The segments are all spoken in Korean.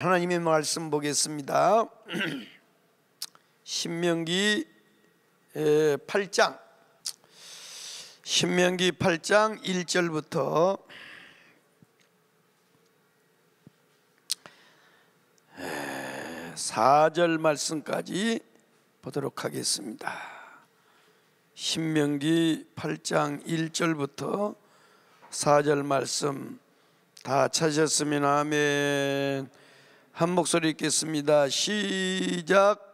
하나님의 말씀 보겠습니다. 신명기 8장 신명기 8장 1절부터 4절 말씀까지 보도록 하겠습니다. 신명기 8장 1절부터 4절 말씀 다 찾으셨으면 아멘. 한 목소리 읽겠습니다. 시작.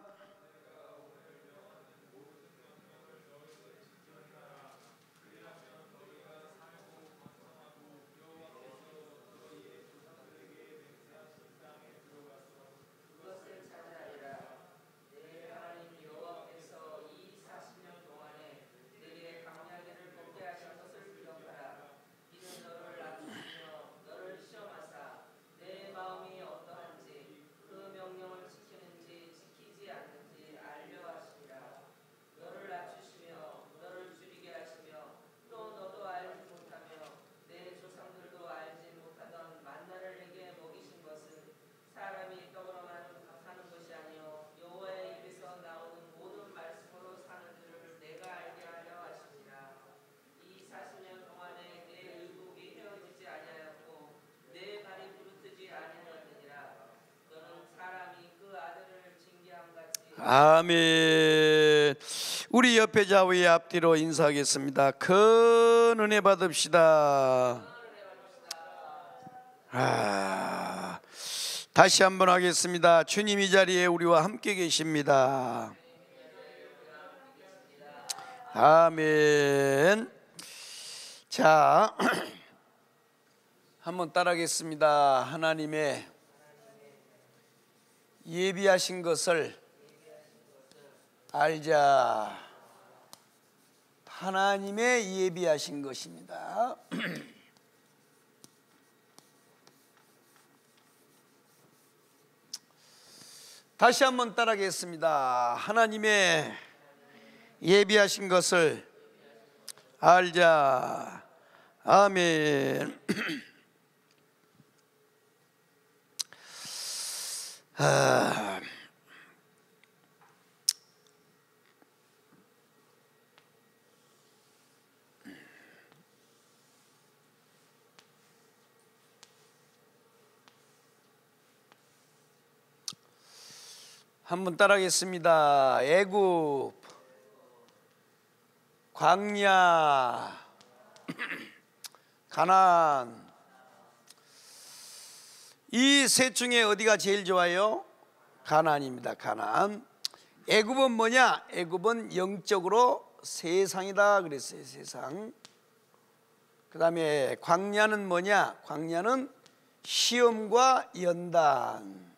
옆에 좌우의 앞뒤로 인사하겠습니다. 큰 은혜 받읍시다. 아, 다시 한번 하겠습니다. 주님 이 자리에 우리와 함께 계십니다. 아멘. 자, 한번 따라하겠습니다. 하나님의 예비하신 것을 알자. 하나님의 예비하신 것입니다. 다시 한번 따라하겠습니다. 하나님의 예비하신 것을 알자. 아멘. 아... 한번 따라하겠습니다. 애굽 광야 가난 이세 중에 어디가 제일 좋아요? 가난입니다. 가난. 애굽은 뭐냐? 애굽은 영적으로 세상이다 그랬어요. 세상. 그다음에 광야는 뭐냐? 광야는 시험과 연단.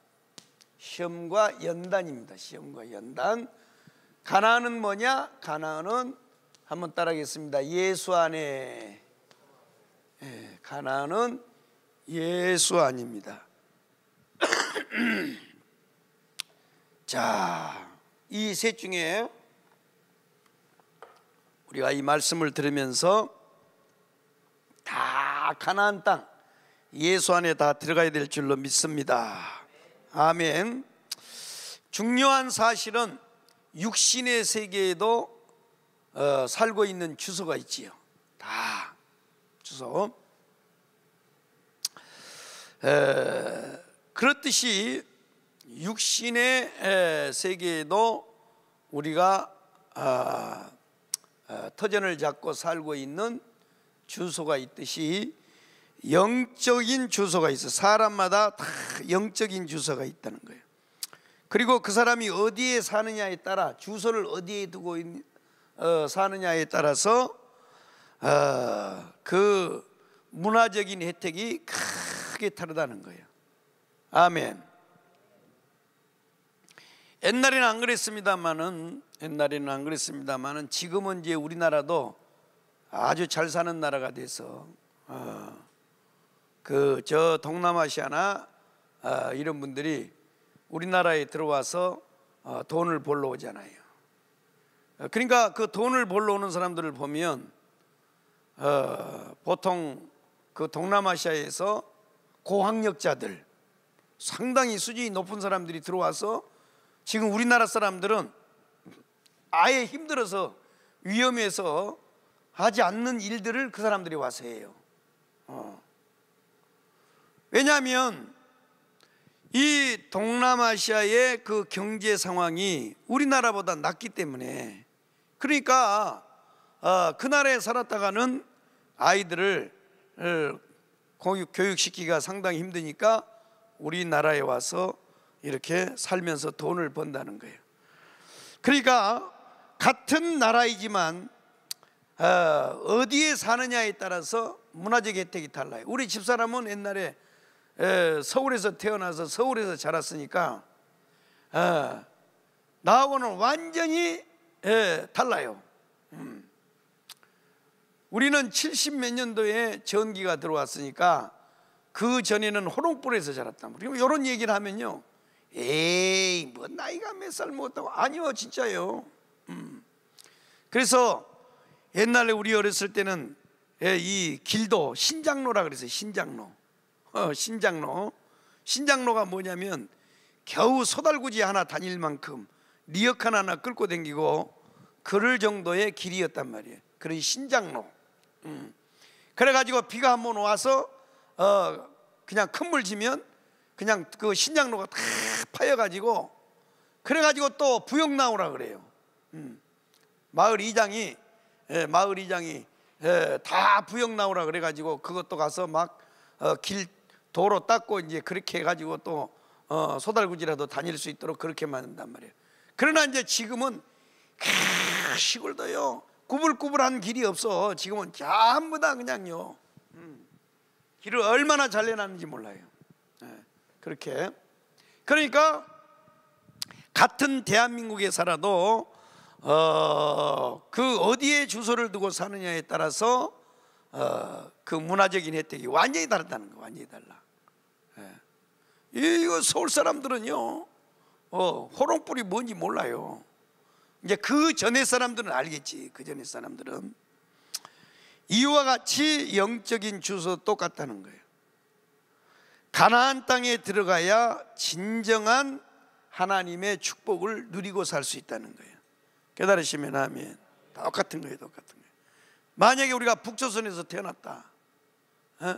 시험과 연단입니다. 시험과 연단. 가나안은 뭐냐? 가나안은 한번 따라하겠습니다. 예수 안에 예, 가나안은 예수 안입니다. 자, 이 셋 중에 우리가 이 말씀을 들으면서 다 가나안 땅 예수 안에 다 들어가야 될 줄로 믿습니다. 아멘. 중요한 사실은 육신의 세계에도 어, 살고 있는 주소가 있지요. 다 주소. 에, 그렇듯이 육신의 에, 세계에도 우리가 아, 아, 터전을 잡고 살고 있는 주소가 있듯이 영적인 주소가 있어. 사람마다 다 영적인 주소가 있다는 거예요. 그리고 그 사람이 어디에 사느냐에 따라 주소를 어디에 두고 있, 어, 사느냐에 따라서 어, 그 문화적인 혜택이 크게 다르다는 거예요. 아멘. 옛날에는 안 그랬습니다만은 옛날에는 안 그랬습니다만은 지금은 이제 우리나라도 아주 잘 사는 나라가 돼서 어, 그저 동남아시아나 어, 이런 분들이 우리나라에 들어와서 어, 돈을 벌러 오잖아요. 어, 그러니까 그 돈을 벌러 오는 사람들을 보면 어, 보통 그 동남아시아에서 고학력자들 상당히 수준이 높은 사람들이 들어와서 지금 우리나라 사람들은 아예 힘들어서 위험해서 하지 않는 일들을 그 사람들이 와서 해요. 어. 왜냐하면 이 동남아시아의 그 경제 상황이 우리나라보다 낫기 때문에 그러니까 아, 그 나라에 살았다가는 아이들을 어, 교육시키기가 상당히 힘드니까 우리나라에 와서 이렇게 살면서 돈을 번다는 거예요. 그러니까 같은 나라이지만 아, 어디에 사느냐에 따라서 문화적 혜택이 달라요. 우리 집사람은 옛날에 예, 서울에서 태어나서 서울에서 자랐으니까 예, 나하고는 완전히 예, 달라요. 음. 우리는 70 몇 년도에 전기가 들어왔으니까 그 전에는 호롱불에서 자랐다. 그리고 이런 얘기를 하면요. 에이, 뭐 나이가 몇 살 먹었다고. 뭐 아니요, 진짜요. 음. 그래서 옛날에 우리 어렸을 때는 이 길도 신장로라 그래서 신장로. 어, 신장로. 신장로가 뭐냐면 겨우 소달구지 하나 다닐 만큼 리어카 하나 끌고 댕기고 그럴 정도의 길이었단 말이에요. 그런 신장로. 음. 그래가지고 비가 한번 와서 어, 그냥 큰 물 지면 그냥 그 신장로가 다 파여가지고 그래가지고 또부역나오라 그래요. 음. 마을 이장이 예, 마을 이장이 예, 다부역 나오라 그래가지고 그것도 가서 막길 어, 도로 닦고 이제 그렇게 해가지고 또 어, 소달구지라도 다닐 수 있도록 그렇게 만든단 말이에요. 그러나 이제 지금은 시골도요 구불구불한 길이 없어. 지금은 전부 다 그냥요. 음, 길을 얼마나 잘 내놨는지 몰라요. 네, 그렇게. 그러니까 같은 대한민국에 살아도 어, 그 어디에 주소를 두고 사느냐에 따라서 어, 그 문화적인 혜택이 완전히 다르다는 거, 완전히 달라. 이거 서울 사람들은요, 어, 호롱불이 뭔지 몰라요. 이제 그 전에 사람들은 알겠지. 그 전에 사람들은. 이와 같이 영적인 주소 똑같다는 거예요. 가나안 땅에 들어가야 진정한 하나님의 축복을 누리고 살 수 있다는 거예요. 깨달으시면 아멘. 똑같은 거예요, 똑같은 거예요. 만약에 우리가 북조선에서 태어났다. 어?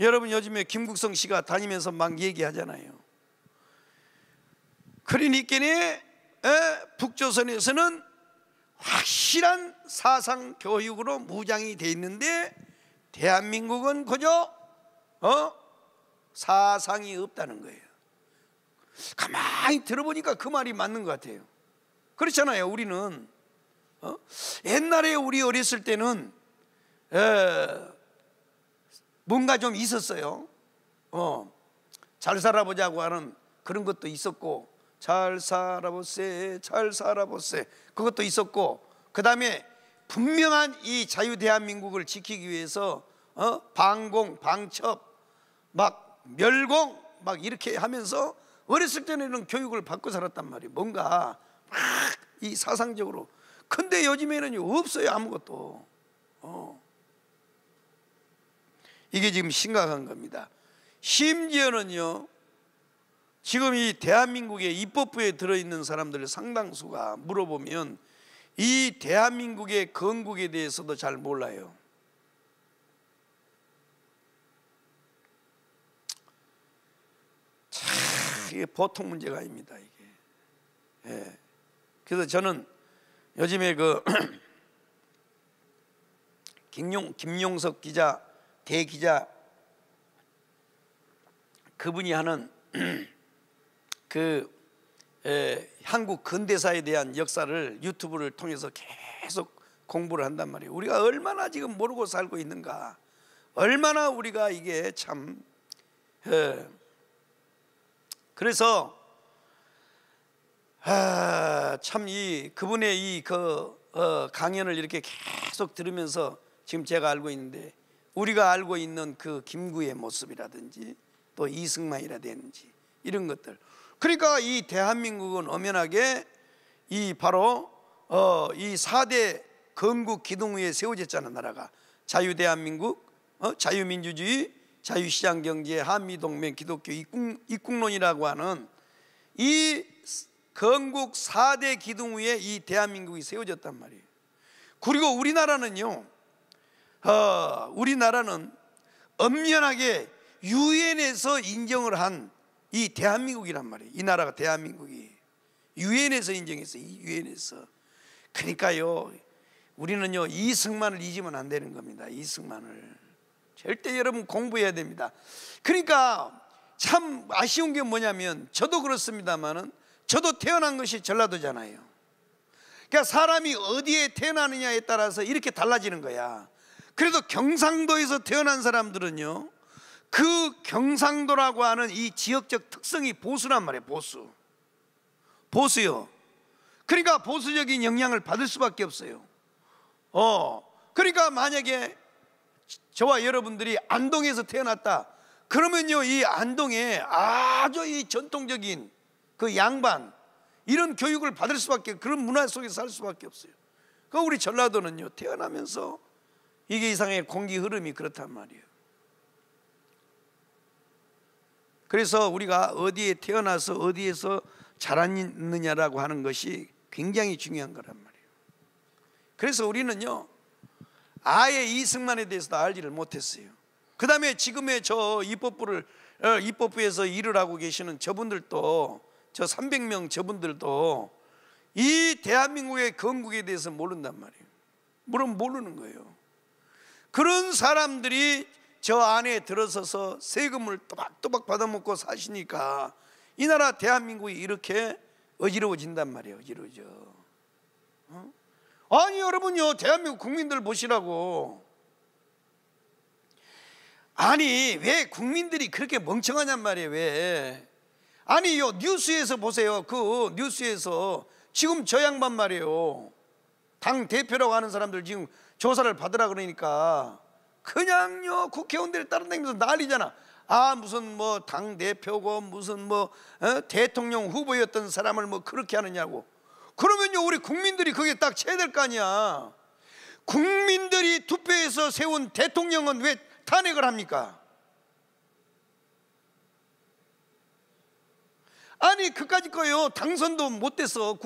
여러분 요즘에 김국성 씨가 다니면서 막 얘기하잖아요. 그러니까니 북조선에서는 확실한 사상 교육으로 무장이 돼 있는데 대한민국은 그저 어? 사상이 없다는 거예요. 가만히 들어보니까 그 말이 맞는 것 같아요. 그렇잖아요. 우리는 어? 옛날에 우리 어렸을 때는 에, 뭔가 좀 있었어요. 어, 잘 살아보자고 하는 그런 것도 있었고, 잘 살아보세, 잘 살아보세. 그것도 있었고, 그 다음에 분명한 이 자유 대한민국을 지키기 위해서 어? 방공, 방첩, 막 멸공, 막 이렇게 하면서 어렸을 때는 교육을 받고 살았단 말이에요. 뭔가 막 이 사상적으로. 근데 요즘에는 없어요 아무것도. 어. 이게 지금 심각한 겁니다. 심지어는요, 지금 이 대한민국의 입법부에 들어있는 사람들 상당수가 물어보면 이 대한민국의 건국에 대해서도 잘 몰라요. 참, 이게 보통 문제가 아닙니다, 이게. 예. 그래서 저는 요즘에 그, 김용, 김용석 기자 대기자 그분이 하는 그 에, 한국 근대사에 대한 역사를 유튜브를 통해서 계속 공부를 한단 말이에요. 우리가 얼마나 지금 모르고 살고 있는가. 얼마나 우리가 이게 참 에, 그래서 아, 참이 그분의 이그 어, 강연을 이렇게 계속 들으면서 지금 제가 알고 있는데 우리가 알고 있는 그 김구의 모습이라든지 또 이승만이라든지 이런 것들. 그러니까 이 대한민국은 엄연하게 이 바로 어, 이 4대 건국 기둥 위에 세워졌잖아 나라가 자유대한민국, 어? 자유민주주의, 자유시장경제, 한미동맹, 기독교 입국, 입국론이라고 하는 이 건국 4대 기둥 위에 이 대한민국이 세워졌단 말이에요 그리고 우리나라는요 어, 우리나라는 엄연하게 유엔에서 인정을 한 이 대한민국이란 말이에요. 이 나라가 대한민국이 유엔에서 인정했어요. 유엔에서. 그러니까요. 우리는요. 이승만을 잊으면 안 되는 겁니다. 이승만을. 절대 여러분 공부해야 됩니다. 그러니까 참 아쉬운 게 뭐냐면 저도 그렇습니다만은 저도 태어난 것이 전라도잖아요. 그러니까 사람이 어디에 태어나느냐에 따라서 이렇게 달라지는 거야. 그래도 경상도에서 태어난 사람들은요 그 경상도라고 하는 이 지역적 특성이 보수란 말이에요 보수 보수요 그러니까 보수적인 영향을 받을 수밖에 없어요 어 그러니까 만약에 저와 여러분들이 안동에서 태어났다 그러면요 이 안동에 아주 이 전통적인 그 양반 이런 교육을 받을 수밖에 그런 문화 속에서 살 수밖에 없어요 그 우리 전라도는요 태어나면서 이게 이상의 공기 흐름이 그렇단 말이에요. 그래서 우리가 어디에 태어나서 어디에서 자랐느냐라고 하는 것이 굉장히 중요한 거란 말이에요. 그래서 우리는요, 아예 이승만에 대해서도 알지를 못했어요. 그 다음에 지금의 저 입법부를, 어, 입법부에서 일을 하고 계시는 저분들도 저 300명 저분들도 이 대한민국의 건국에 대해서 모른단 말이에요. 물론 모르는 거예요. 그런 사람들이 저 안에 들어서서 세금을 또박또박 받아먹고 사시니까 이 나라 대한민국이 이렇게 어지러워진단 말이에요. 어지러워져. 어? 아니 여러분요 대한민국 국민들 보시라고. 아니 왜 국민들이 그렇게 멍청하냔 말이에요. 왜? 아니 요 뉴스에서 보세요. 그 뉴스에서 지금 저 양반 말이에요. 당 대표라고 하는 사람들 지금 조사를 받으라 그러니까 그냥요 국회의원들이 다른 데면서 난리잖아 아 무슨 뭐 당 대표고 무슨 뭐 어? 대통령 후보였던 사람을 뭐 그렇게 하느냐고 그러면요 우리 국민들이 그게 딱 채될 거 아니야 국민들이 투표해서 세운 대통령은 왜 탄핵을 합니까? 아니 그까지 거요 당선도 못돼서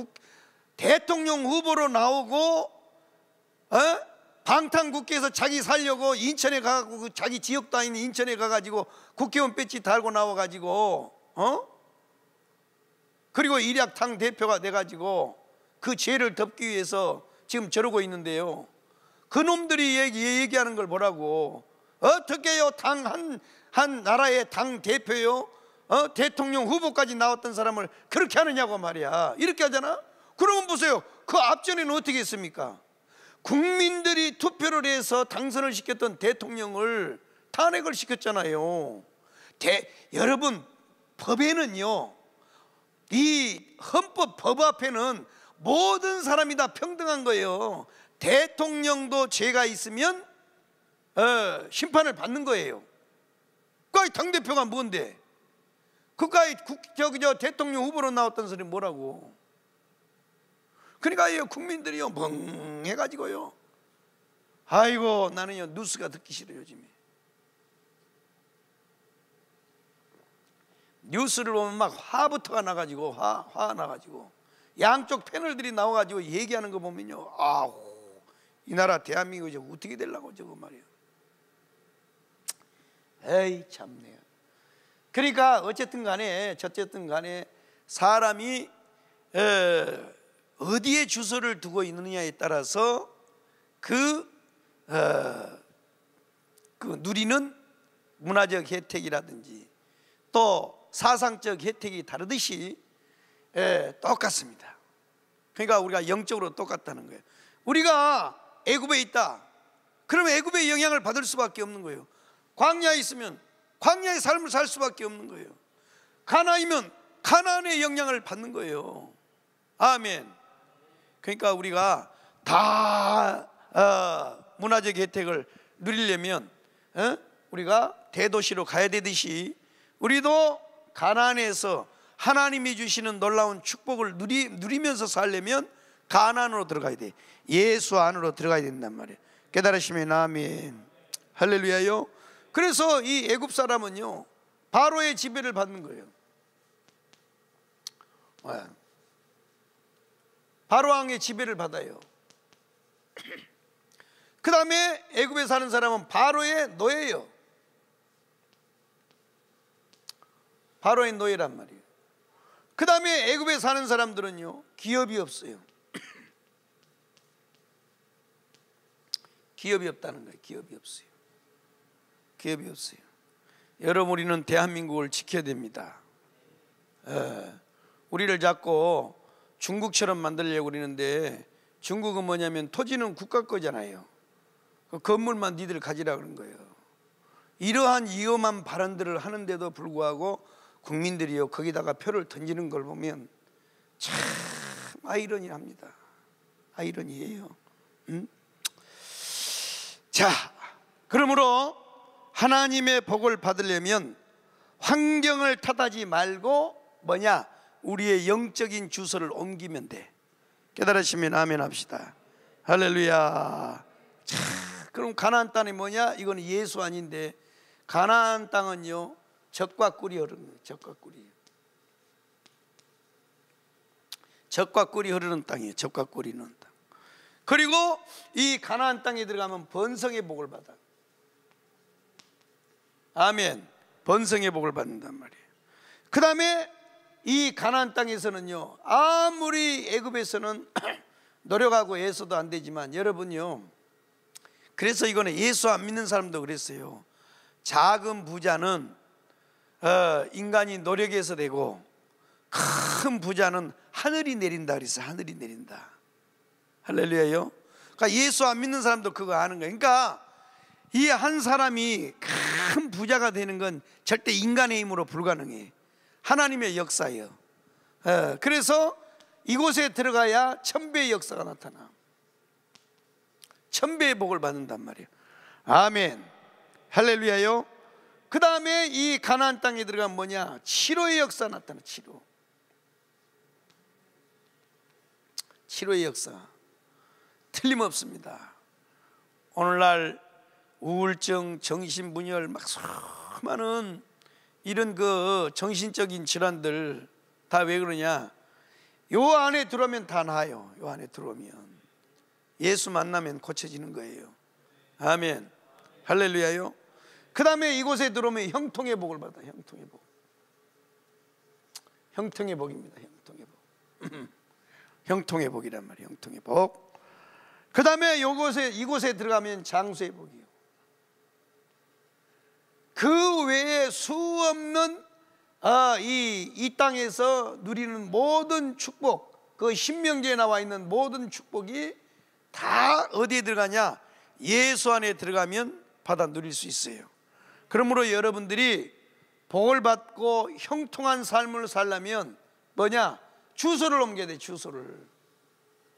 대통령 후보로 나오고 어? 방탄국회에서 자기 살려고 인천에 가고 그 자기 지역 다니는 인천에 가가지고 국회의원 배지 달고 나와가지고 어? 그리고 일약당 대표가 돼가지고 그 죄를 덮기 위해서 지금 저러고 있는데요 그 놈들이 얘기, 얘기하는 걸 보라고 어떻게요 당 한 한 나라의 당 대표요 어? 대통령 후보까지 나왔던 사람을 그렇게 하느냐고 말이야 이렇게 하잖아 그러면 보세요 그 앞전에는 어떻게 했습니까 국민들이 투표를 해서 당선을 시켰던 대통령을 탄핵을 시켰잖아요. 대, 여러분 법에는요. 이 헌법 법 앞에는 모든 사람이 다 평등한 거예요. 대통령도 죄가 있으면 어, 심판을 받는 거예요. 국가의 당대표가 뭔데? 국가의 국, 저, 저 대통령 후보로 나왔던 사람이 뭐라고? 그러니까요 국민들이요 멍 해가지고요 아이고 나는요 뉴스가 듣기 싫어요 요즘에 뉴스를 보면 막 화부터가 나가지고 화, 화가 나가지고 양쪽 패널들이 나와가지고 얘기하는 거 보면요 아우 이 나라 대한민국이 어떻게 될라고 저거 말이야 에이 참네 그러니까 어쨌든 간에 어쨌든 간에 사람이 에, 어디에 주소를 두고 있느냐에 따라서 그, 어, 그 누리는 문화적 혜택이라든지 또 사상적 혜택이 다르듯이 예, 똑같습니다. 그러니까 우리가 영적으로 똑같다는 거예요. 우리가 애굽에 있다. 그러면 애굽의 영향을 받을 수밖에 없는 거예요. 광야에 있으면 광야의 삶을 살 수밖에 없는 거예요. 가나이면 가나안의 영향을 받는 거예요. 아멘. 그러니까 우리가 다 어, 문화적 혜택을 누리려면 어? 우리가 대도시로 가야 되듯이 우리도 가난에서 하나님이 주시는 놀라운 축복을 누리, 누리면서 살려면 가난으로 들어가야 돼 예수 안으로 들어가야 된단 말이에요 깨달으시면 아멘 할렐루야요 그래서 이 애굽 사람은요 바로의 지배를 받는 거예요 어, 바로왕의 지배를 받아요 그 다음에 애굽에 사는 사람은 바로의 노예예요 바로의 노예란 말이에요 그 다음에 애굽에 사는 사람들은요 기업이 없어요 기업이 없다는 거예요 기업이 없어요 기업이 없어요 여러분 우리는 대한민국을 지켜야 됩니다 에, 예. 우리를 자꾸 중국처럼 만들려고 그러는데 중국은 뭐냐면 토지는 국가 거잖아요. 그 건물만 니들 가지라 그런 거예요. 이러한 위험한 발언들을 하는데도 불구하고 국민들이요 거기다가 표를 던지는 걸 보면 참 아이러니합니다. 아이러니예요. 음? 자, 그러므로 하나님의 복을 받으려면 환경을 탓하지 말고 뭐냐 우리의 영적인 주소를 옮기면 돼. 깨달으시면 아멘 합시다. 할렐루야. 자, 그럼 가나안 땅이 뭐냐? 이건 예수 아닌데 가나안 땅은요. 적과 꿀이 흐르는 적과 꿀이. 적과 꿀이 흐르는 땅이에요. 적과 꿀이 흐는 땅. 그리고 이 가나안 땅에 들어가면 번성의 복을 받아. 아멘. 번성의 복을 받는단 말이에요. 그다음에 이 가나안 땅에서는요 아무리 애굽에서는 노력하고 애써도 안 되지만 여러분요 그래서 이거는 예수 안 믿는 사람도 그랬어요 작은 부자는 어, 인간이 노력해서 되고 큰 부자는 하늘이 내린다 그래서 하늘이 내린다 할렐루야요 그러니까 예수 안 믿는 사람도 그거 아는 거예요 그러니까 이 한 사람이 큰 부자가 되는 건 절대 인간의 힘으로 불가능해 하나님의 역사예요. 예, 그래서 이곳에 들어가야 천배의 역사가 나타나. 천배의 복을 받는단 말이에요. 아멘. 할렐루야요. 그 다음에 이 가나안 땅에 들어가 뭐냐? 치료의 역사 나타나. 치료. 치료의 역사. 틀림없습니다. 오늘날 우울증, 정신분열 막 수많은 이런 그 정신적인 질환들 다 왜 그러냐? 요 안에 들어오면 다 나아요. 요 안에 들어오면 예수 만나면 고쳐지는 거예요. 아멘. 할렐루야요. 그 다음에 이곳에 들어오면 형통의 복을 받아. 형통의 복. 형통의 복입니다. 형통의 복. 형통의 복이란 말이에요. 형통의 복. 그 다음에 이곳에 이곳에 들어가면 장수의 복이. 그 외에 수 없는 아, 이, 이 땅에서 누리는 모든 축복 그 신명기에 나와 있는 모든 축복이 다 어디에 들어가냐 예수 안에 들어가면 받아 누릴 수 있어요 그러므로 여러분들이 복을 받고 형통한 삶을 살려면 뭐냐 주소를 옮겨야 돼 주소를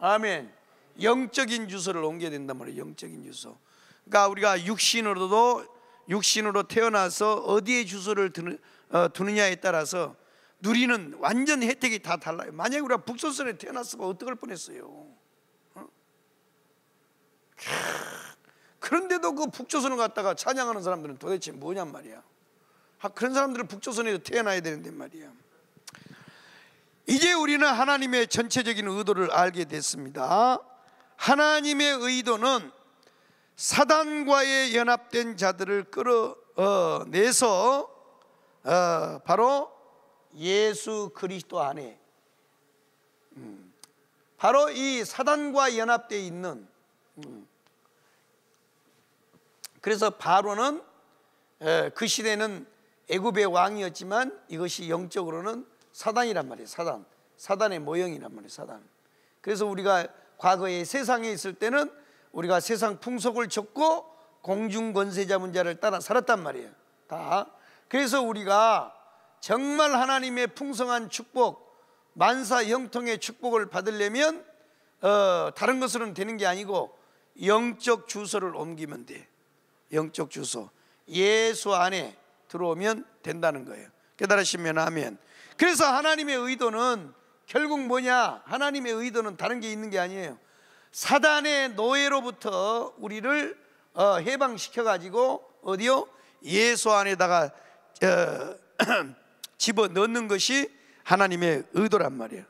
아멘 영적인 주소를 옮겨야 된단 말이에요 영적인 주소 그러니까 우리가 육신으로도 육신으로 태어나서 어디에 주소를 두느, 어, 두느냐에 따라서 누리는 완전 혜택이 다 달라요. 만약 우리가 북소선에 태어났으면 어떡할 뻔했어요. 어? 그런데도 그 북조선을 갖다가 찬양하는 사람들은 도대체 뭐냔 말이야. 아, 그런 사람들은 북조선에서 태어나야 되는데 말이야. 이제 우리는 하나님의 전체적인 의도를 알게 됐습니다. 하나님의 의도는 사단과의 연합된 자들을 끌어내서 어, 바로 예수 그리스도 안에 음, 바로 이 사단과 연합되어 있는 음, 그래서 바로는 그 시대는 애굽의 왕이었지만 이것이 영적으로는 사단이란 말이에요 사단 사단의 모형이란 말이에요 사단 그래서 우리가 과거에 세상에 있을 때는 우리가 세상 풍속을 쫓고 공중 권세자 문제를 따라 살았단 말이에요. 다. 그래서 우리가 정말 하나님의 풍성한 축복, 만사 형통의 축복을 받으려면 어, 다른 것으로는 되는 게 아니고 영적 주소를 옮기면 돼. 영적 주소. 예수 안에 들어오면 된다는 거예요. 깨달으시면 하면. 그래서 하나님의 의도는 결국 뭐냐? 하나님의 의도는 다른 게 있는 게 아니에요. 사단의 노예로부터 우리를 어, 해방시켜 가지고 어디요? 예수 안에다가 어, 집어 넣는 것이 하나님의 의도란 말이에요.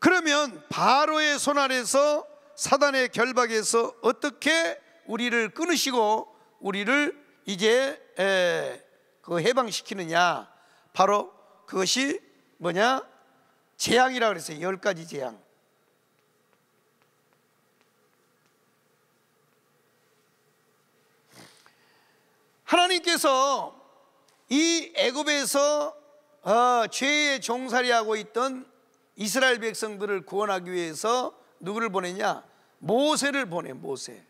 그러면 바로의 손 안에서 사단의 결박에서 어떻게 우리를 끊으시고 우리를 이제 에, 그 해방시키느냐? 바로 그것이 뭐냐? 재앙이라 그랬어요. 열 가지 재앙. 하나님께서 이 애굽에서 어, 죄의 종살이하고 있던 이스라엘 백성들을 구원하기 위해서 누구를 보내냐? 모세를 보내 모세.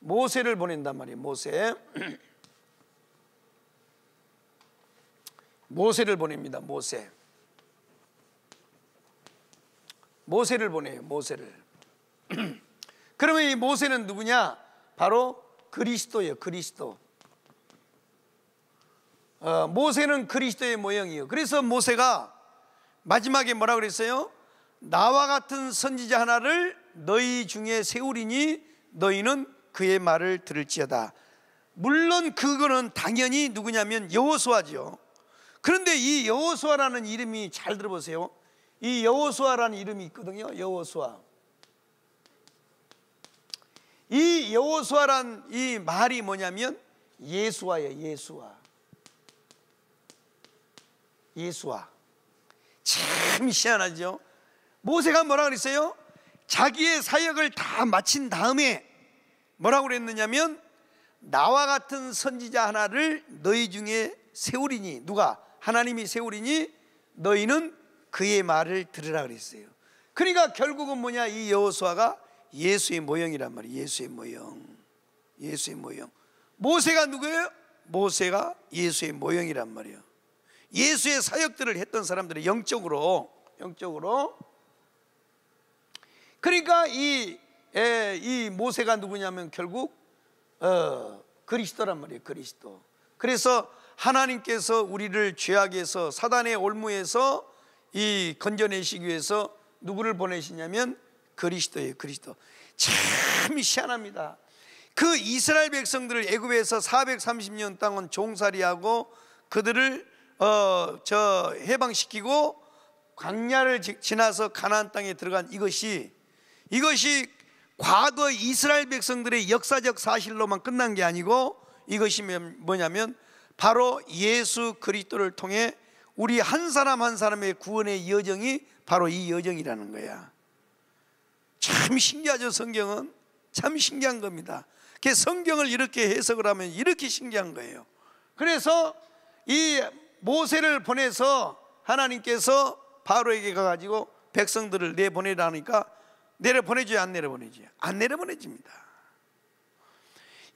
모세를 보낸단 말이에요. 모세. 모세를 보냅니다. 모세. 모세를 보내요. 모세를. 그러면 이 모세는 누구냐? 바로 그리스도예요. 그리스도. 어, 모세는 그리스도의 모형이요. 그래서 모세가 마지막에 뭐라 그랬어요? 나와 같은 선지자 하나를 너희 중에 세우리니 너희는 그의 말을 들을지어다. 물론 그거는 당연히 누구냐면 여호수아지 그런데 이 여호수아라는 이름이 잘 들어보세요. 이 여호수아라는 이름이 있거든요. 여호수아. 이 여호수아란 이 말이 뭐냐면 예수와예요. 예수와. 예수와 참 희한하죠. 모세가 뭐라 그랬어요? 자기의 사역을 다 마친 다음에 뭐라고 그랬느냐면 나와 같은 선지자 하나를 너희 중에 세우리니 누가 하나님이 세우리니 너희는 그의 말을 들으라 그랬어요. 그러니까 결국은 뭐냐 이 여호수아가 예수의 모형이란 말이에요. 예수의 모형. 예수의 모형. 모세가 누구예요? 모세가 예수의 모형이란 말이에요. 예수의 사역들을 했던 사람들이 영적으로 영적으로 그러니까 이, 에, 이 모세가 누구냐면 결국 어, 그리스도란 말이에요 그리스도 그래서 하나님께서 우리를 죄악에서 사단의 올무에서 이 건져내시기 위해서 누구를 보내시냐면 그리스도예요 그리스도 참 희한합니다 그 이스라엘 백성들을 애굽에서 430년 땅은 종살이하고 그들을 어, 저 해방시키고 광야를 지나서 가나안 땅에 들어간 이것이 이것이 과거 이스라엘 백성들의 역사적 사실로만 끝난 게 아니고 이것이 뭐냐면 바로 예수 그리스도를 통해 우리 한 사람 한 사람의 구원의 여정이 바로 이 여정이라는 거야. 참 신기하죠 성경은 참 신기한 겁니다. 그 성경을 이렇게 해석을 하면 이렇게 신기한 거예요. 그래서 이 모세를 보내서 하나님께서 바로에게 가가지고 백성들을 내보내라니까 내려보내줘야 안 내려보내지? 안 내려보내집니다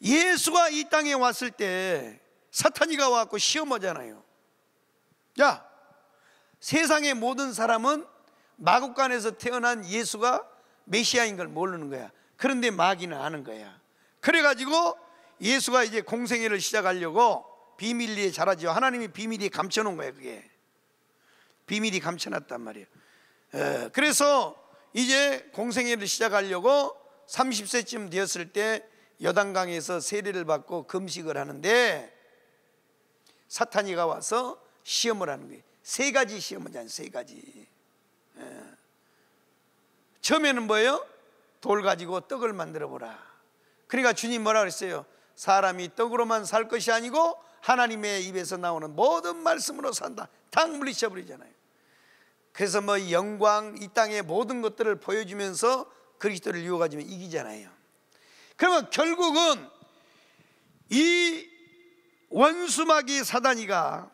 예수가 이 땅에 왔을 때 사탄이가 와갖고 시험하잖아요 야 세상의 모든 사람은 마국간에서 태어난 예수가 메시아인 걸 모르는 거야 그런데 마귀는 아는 거야 그래가지고 예수가 이제 공생애를 시작하려고 비밀리에 자라죠 하나님이 비밀이 감춰놓은 거예요. 그게 비밀이 감춰놨단 말이에요. 에, 그래서 이제 공생회를 시작하려고 30세쯤 되었을 때여당강에서 세례를 받고 금식을 하는데 사탄이가 와서 시험을 하는 거예요. 세 가지 시험을잖아세 가지. 에. 처음에는 뭐예요? 돌 가지고 떡을 만들어 보라. 그러니까 주님 뭐라 그랬어요? 사람이 떡으로만 살 것이 아니고 하나님의 입에서 나오는 모든 말씀으로 산다. 다 물리쳐 버리잖아요. 그래서 뭐 영광 이 땅의 모든 것들을 보여주면서 그리스도를 유혹하지면 이기잖아요. 그러면 결국은 이 원수마귀 사단이가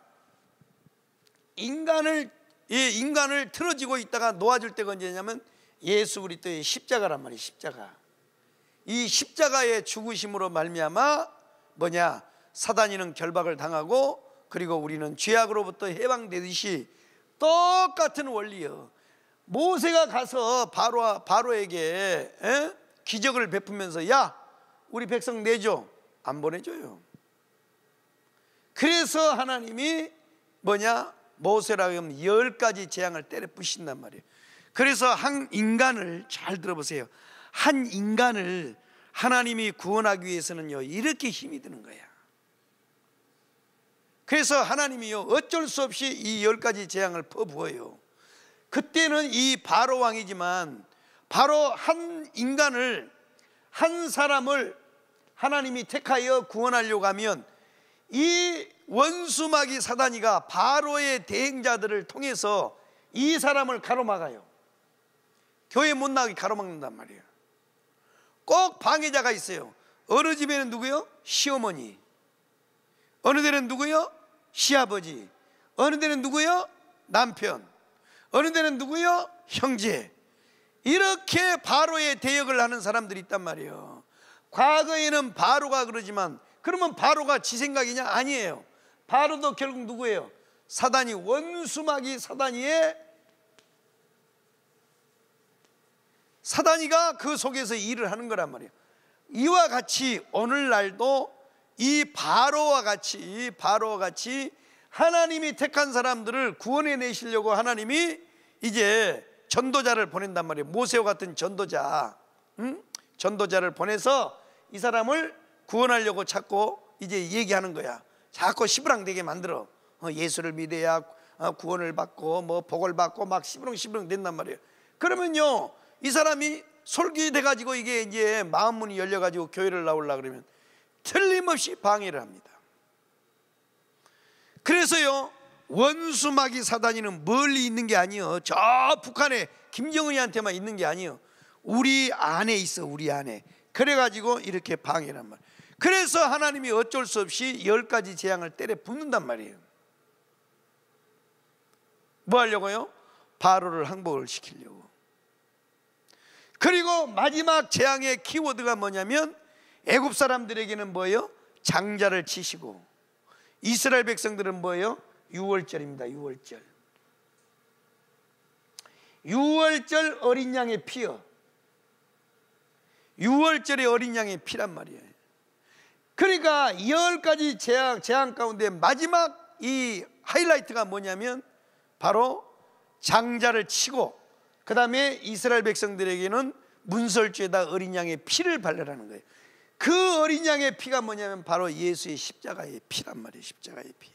인간을 이 인간을 틀어지고 있다가 놓아줄 때가 언제냐면 예수 그리스도의 십자가란 말이에요. 십자가. 이 십자가의 죽으심으로 말미암아 뭐냐? 사단이는 결박을 당하고 그리고 우리는 죄악으로부터 해방되듯이 똑같은 원리요. 모세가 가서 바로 바로에게 에? 기적을 베푸면서 야 우리 백성 내줘 안 보내줘요. 그래서 하나님이 뭐냐 모세라고 하면 열 가지 재앙을 때려 부신단 말이에요. 그래서 한 인간을 잘 들어보세요. 한 인간을 하나님이 구원하기 위해서는요 이렇게 힘이 드는 거야. 그래서 하나님이요 어쩔 수 없이 이 열 가지 재앙을 퍼부어요. 그때는 이 바로 왕이지만 바로 한 인간을 한 사람을 하나님이 택하여 구원하려고 하면 이 원수마귀 사단이가 바로의 대행자들을 통해서 이 사람을 가로막아요. 교회 못 나가게 가로막는단 말이에요. 꼭 방해자가 있어요. 어느 집에는 누구요? 시어머니. 어느 데는 누구요? 시아버지, 어느 데는 누구요? 남편, 어느 데는 누구요? 형제. 이렇게 바로의 대역을 하는 사람들이 있단 말이에요. 과거에는 바로가 그러지만 그러면 바로가 지 생각이냐? 아니에요. 바로도 결국 누구예요? 사단이 원수막이 사단이의 사단이가 그 속에서 일을 하는 거란 말이에요. 이와 같이 오늘날도 이 바로와 같이 이 바로와 같이 하나님이 택한 사람들을 구원해 내시려고 하나님이 이제 전도자를 보낸단 말이에요. 모세와 같은 전도자. 응? 전도자를 보내서 이 사람을 구원하려고 찾고 이제 얘기하는 거야. 자꾸 시부랑되게 만들어. 어, 예수를 믿어야 어, 구원을 받고 뭐 복을 받고 막 시부렁시부렁 된단 말이에요. 그러면요. 이 사람이 솔깃해 가지고 이게 이제 마음 문이 열려 가지고 교회를 나올라 그러면 틀림없이 방해를 합니다. 그래서요 원수마귀 사단이는 멀리 있는 게 아니요 저 북한에 김정은이한테만 있는 게 아니요 우리 안에 있어 우리 안에 그래가지고 이렇게 방해란 말. 그래서 하나님이 어쩔 수 없이 열 가지 재앙을 때려 붙는단 말이에요. 뭐 하려고요? 바로를 항복을 시키려고. 그리고 마지막 재앙의 키워드가 뭐냐면 애굽 사람들에게는 뭐예요? 장자를 치시고 이스라엘 백성들은 뭐예요? 유월절입니다. 유월절. 유월절 어린 양의 피요. 유월절의 어린 양의 피란 말이에요. 그러니까 열 가지 재앙, 재앙 가운데 마지막 이 하이라이트가 뭐냐면 바로 장자를 치고 그 다음에 이스라엘 백성들에게는 문설주에다 어린 양의 피를 발라라는 거예요. 그 어린 양의 피가 뭐냐면 바로 예수의 십자가의 피란 말이에요. 십자가의 피.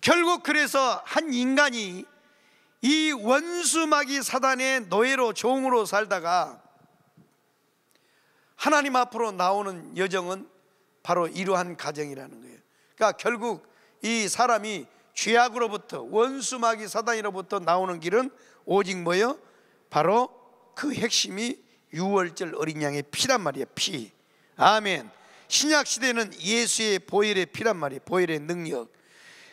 결국 그래서 한 인간이 이 원수마귀 사단의 노예로 종으로 살다가 하나님 앞으로 나오는 여정은 바로 이러한 가정이라는 거예요. 그러니까 결국 이 사람이 죄악으로부터 원수마귀 사단이로부터 나오는 길은 오직 뭐요? 바로 그 핵심이 유월절 어린 양의 피란 말이에요. 피. 아멘. 신약 시대는 예수의 보혈의 피란 말이에요. 보혈의 능력.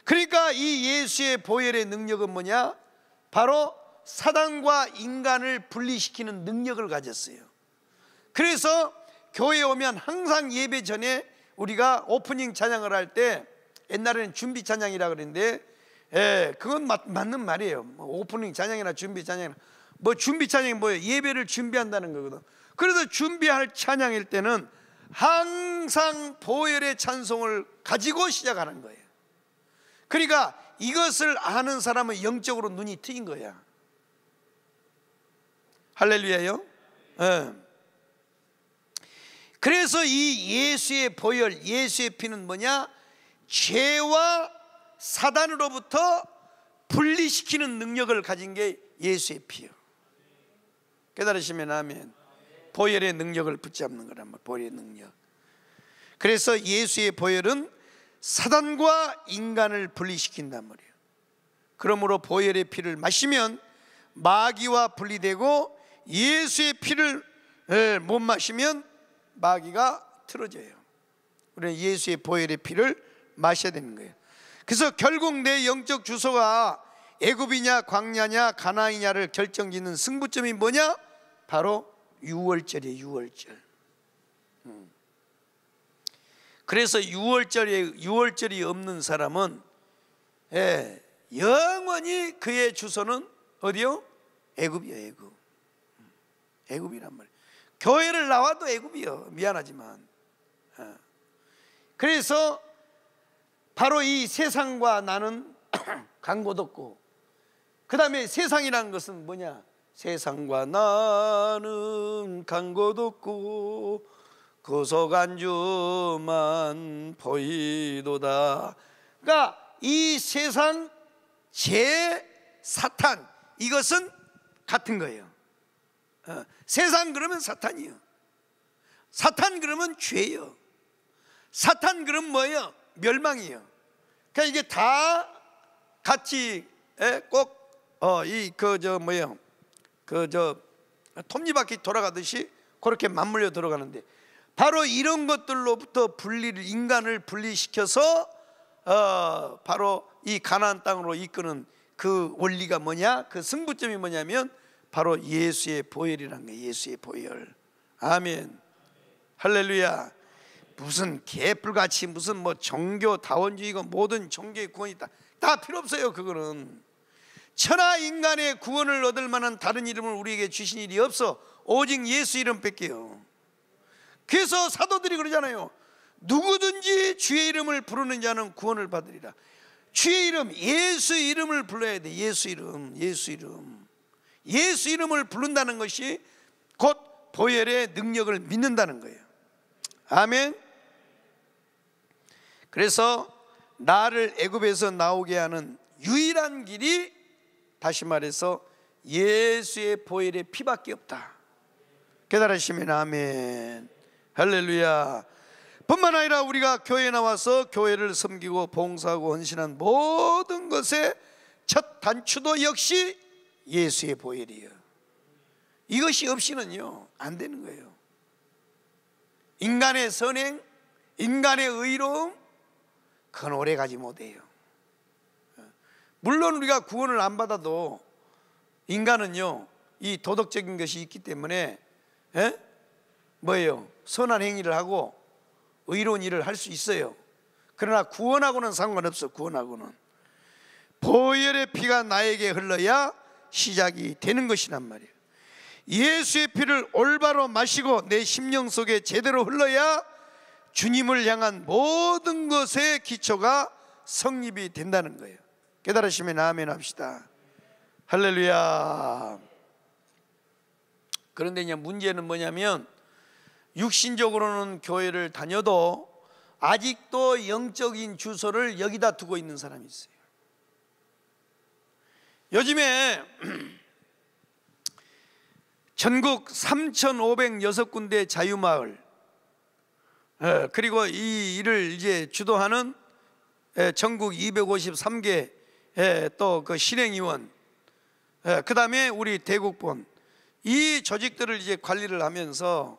그러니까 이 예수의 보혈의 능력은 뭐냐? 바로 사단과 인간을 분리시키는 능력을 가졌어요. 그래서 교회 에 오면 항상 예배 전에 우리가 오프닝 찬양을 할 때 옛날에는 준비 찬양이라 그랬는데 예, 그건 맞, 맞는 말이에요. 뭐 오프닝 찬양이나 준비 찬양이나 뭐 준비 찬양이 뭐예요? 예배를 준비한다는 거거든. 그래서 준비할 찬양일 때는 항상 보혈의 찬송을 가지고 시작하는 거예요. 그러니까 이것을 아는 사람은 영적으로 눈이 트인 거야. 할렐루야요. 네. 그래서 이 예수의 보혈, 예수의 피는 뭐냐? 죄와 사단으로부터 분리시키는 능력을 가진 게 예수의 피요. 깨달으시면 아멘. 보혈의 능력을 붙잡는 거란 말 보혈의 능력 그래서 예수의 보혈은 사단과 인간을 분리시킨단 말이에요 그러므로 보혈의 피를 마시면 마귀와 분리되고 예수의 피를 예, 못 마시면 마귀가 틀어져요 우리는 예수의 보혈의 피를 마셔야 되는 거예요 그래서 결국 내 영적 주소가 애굽이냐 광야냐 가나이냐를 결정짓는 승부점이 뭐냐? 바로 유월절이에요. 유월절. 음. 그래서 유월절에 유월절이 없는 사람은 예, 영원히 그의 주소는 어디요? 애굽이요, 애굽. 음. 애굽이란 말이에요. 교회를 나와도 애굽이요. 미안하지만. 예. 그래서 바로 이 세상과 나는 간고덥고 그다음에 세상이라는 것은 뭐냐? 세상과 나는 간곳 없고 구속 안주만 보이도다 그러니까 이 세상 제 사탄 이것은 같은 거예요 어, 세상 그러면 사탄이요 사탄 그러면 죄요 사탄 그러면 뭐예요? 멸망이요 그러니까 이게 다 같이 꼭이그저 어, 뭐예요 그저 톱니바퀴 돌아가듯이 그렇게 맞물려 들어가는데 바로 이런 것들로부터 분리를 인간을 분리시켜서 어, 바로 이 가나안 땅으로 이끄는 그 원리가 뭐냐? 그 승부점이 뭐냐면 바로 예수의 보혈이라는 거예요. 예수의 보혈. 아멘. 할렐루야. 무슨 개뿔같이 무슨 뭐 종교 다원주의고 모든 종교의 구원이 있다. 다 필요 없어요. 그거는 천하 인간의 구원을 얻을 만한 다른 이름을 우리에게 주신 일이 없어 오직 예수 이름뺏에요 그래서 사도들이 그러잖아요 누구든지 주의 이름을 부르는 자는 구원을 받으리라 주의 이름 예수 이름을 불러야 돼 예수 이름 예수 이름 예수 이름을 부른다는 것이 곧 보혈의 능력을 믿는다는 거예요 아멘 그래서 나를 애굽에서 나오게 하는 유일한 길이 다시 말해서 예수의 보혈의 피밖에 없다. 깨달으시면 아멘. 할렐루야. 뿐만 아니라 우리가 교회 나와서 교회를 섬기고 봉사하고 헌신한 모든 것의 첫 단추도 역시 예수의 보혈이요 이것이 없이는요, 안 되는 거예요. 인간의 선행, 인간의 의로움, 그건 오래 가지 못해요. 물론 우리가 구원을 안 받아도 인간은요 이 도덕적인 것이 있기 때문에 에? 예? 뭐예요 선한 행위를 하고 의로운 일을 할 수 있어요 그러나 구원하고는 상관없어 구원하고는 보혈의 피가 나에게 흘러야 시작이 되는 것이란 말이에요 예수의 피를 올바로 마시고 내 심령 속에 제대로 흘러야 주님을 향한 모든 것의 기초가 성립이 된다는 거예요 깨달으시면 아멘 합시다. 할렐루야. 그런데 이제 문제는 뭐냐면 육신적으로는 교회를 다녀도 아직도 영적인 주소를 여기다 두고 있는 사람이 있어요. 요즘에 전국 3,506군데 자유마을 어, 그리고 이 일을 이제 주도하는 예, 전국 253개 예, 또 그 실행위원, 예, 그 다음에 우리 대국본 이 조직들을 이제 관리를 하면서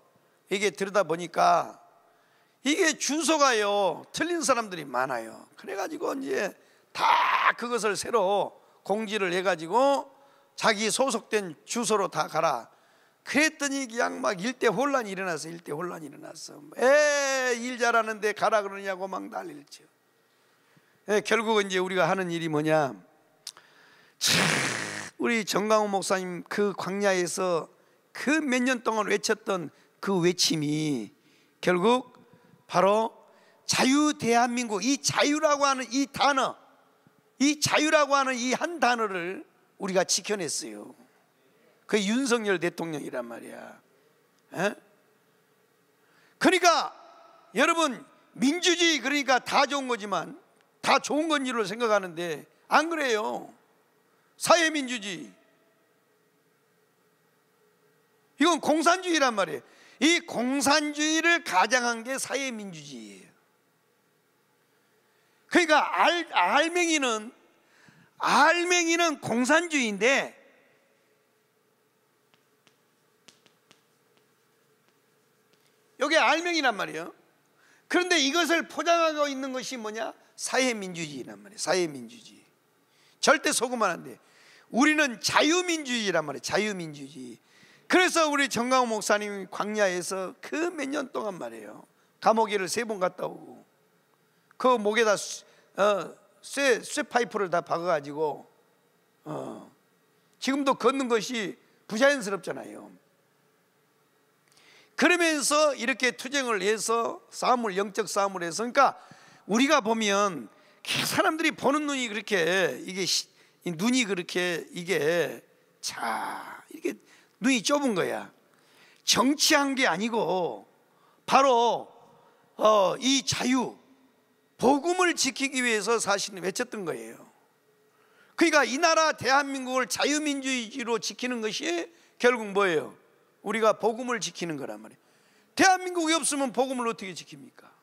이게 들여다 보니까 이게 준서가요 틀린 사람들이 많아요. 그래가지고 이제 다 그것을 새로 공지를 해가지고 자기 소속된 주소로 다 가라. 그랬더니 그냥 막 일대 혼란이 일어나서 일대 혼란이 일어났어. 뭐, 에일 잘하는데 가라 그러냐고 막 난리를 치 예, 결국은 이제 우리가 하는 일이 뭐냐? 우리 정강호 목사님 그 광야에서 그 몇 년 동안 외쳤던 그 외침이 결국 바로 자유 대한민국 이 자유라고 하는 이 단어 이 자유라고 하는 이 한 단어를 우리가 지켜냈어요. 그 윤석열 대통령이란 말이야. 에? 예? 그러니까 여러분 민주주의 그러니까 다 좋은 거지만 다 좋은 건지로 생각하는데 안 그래요. 사회민주주의. 이건 공산주의란 말이에요. 이 공산주의를 가장한 게 사회민주주의예요. 그러니까 알, 알맹이는 알맹이는 공산주의인데 이게 알맹이란 말이에요. 그런데 이것을 포장하고 있는 것이 뭐냐? 사회민주주의란 말이에요. 사회민주주의. 절대 속으면 안 돼. 우리는 자유민주주의란 말이에요. 자유민주주의. 그래서 우리 정강 목사님이 광야에서 그 몇 년 동안 말이에요. 감옥에를 세 번 갔다 오고 그 목에다 어, 쇠 파이프를 다 박아가지고 어, 지금도 걷는 것이 부자연스럽잖아요. 그러면서 이렇게 투쟁을 해서 싸움을 영적 싸움을 해서 그러니까 우리가 보면 사람들이 보는 눈이 그렇게 이게 눈이 그렇게 이게 자 이게 눈이 좁은 거야. 정치한 게 아니고 바로 어, 이 자유 복음을 지키기 위해서 사실 외쳤던 거예요. 그러니까 이 나라 대한민국을 자유민주주의로 지키는 것이 결국 뭐예요? 우리가 복음을 지키는 거란 말이에요. 대한민국이 없으면 복음을 어떻게 지킵니까?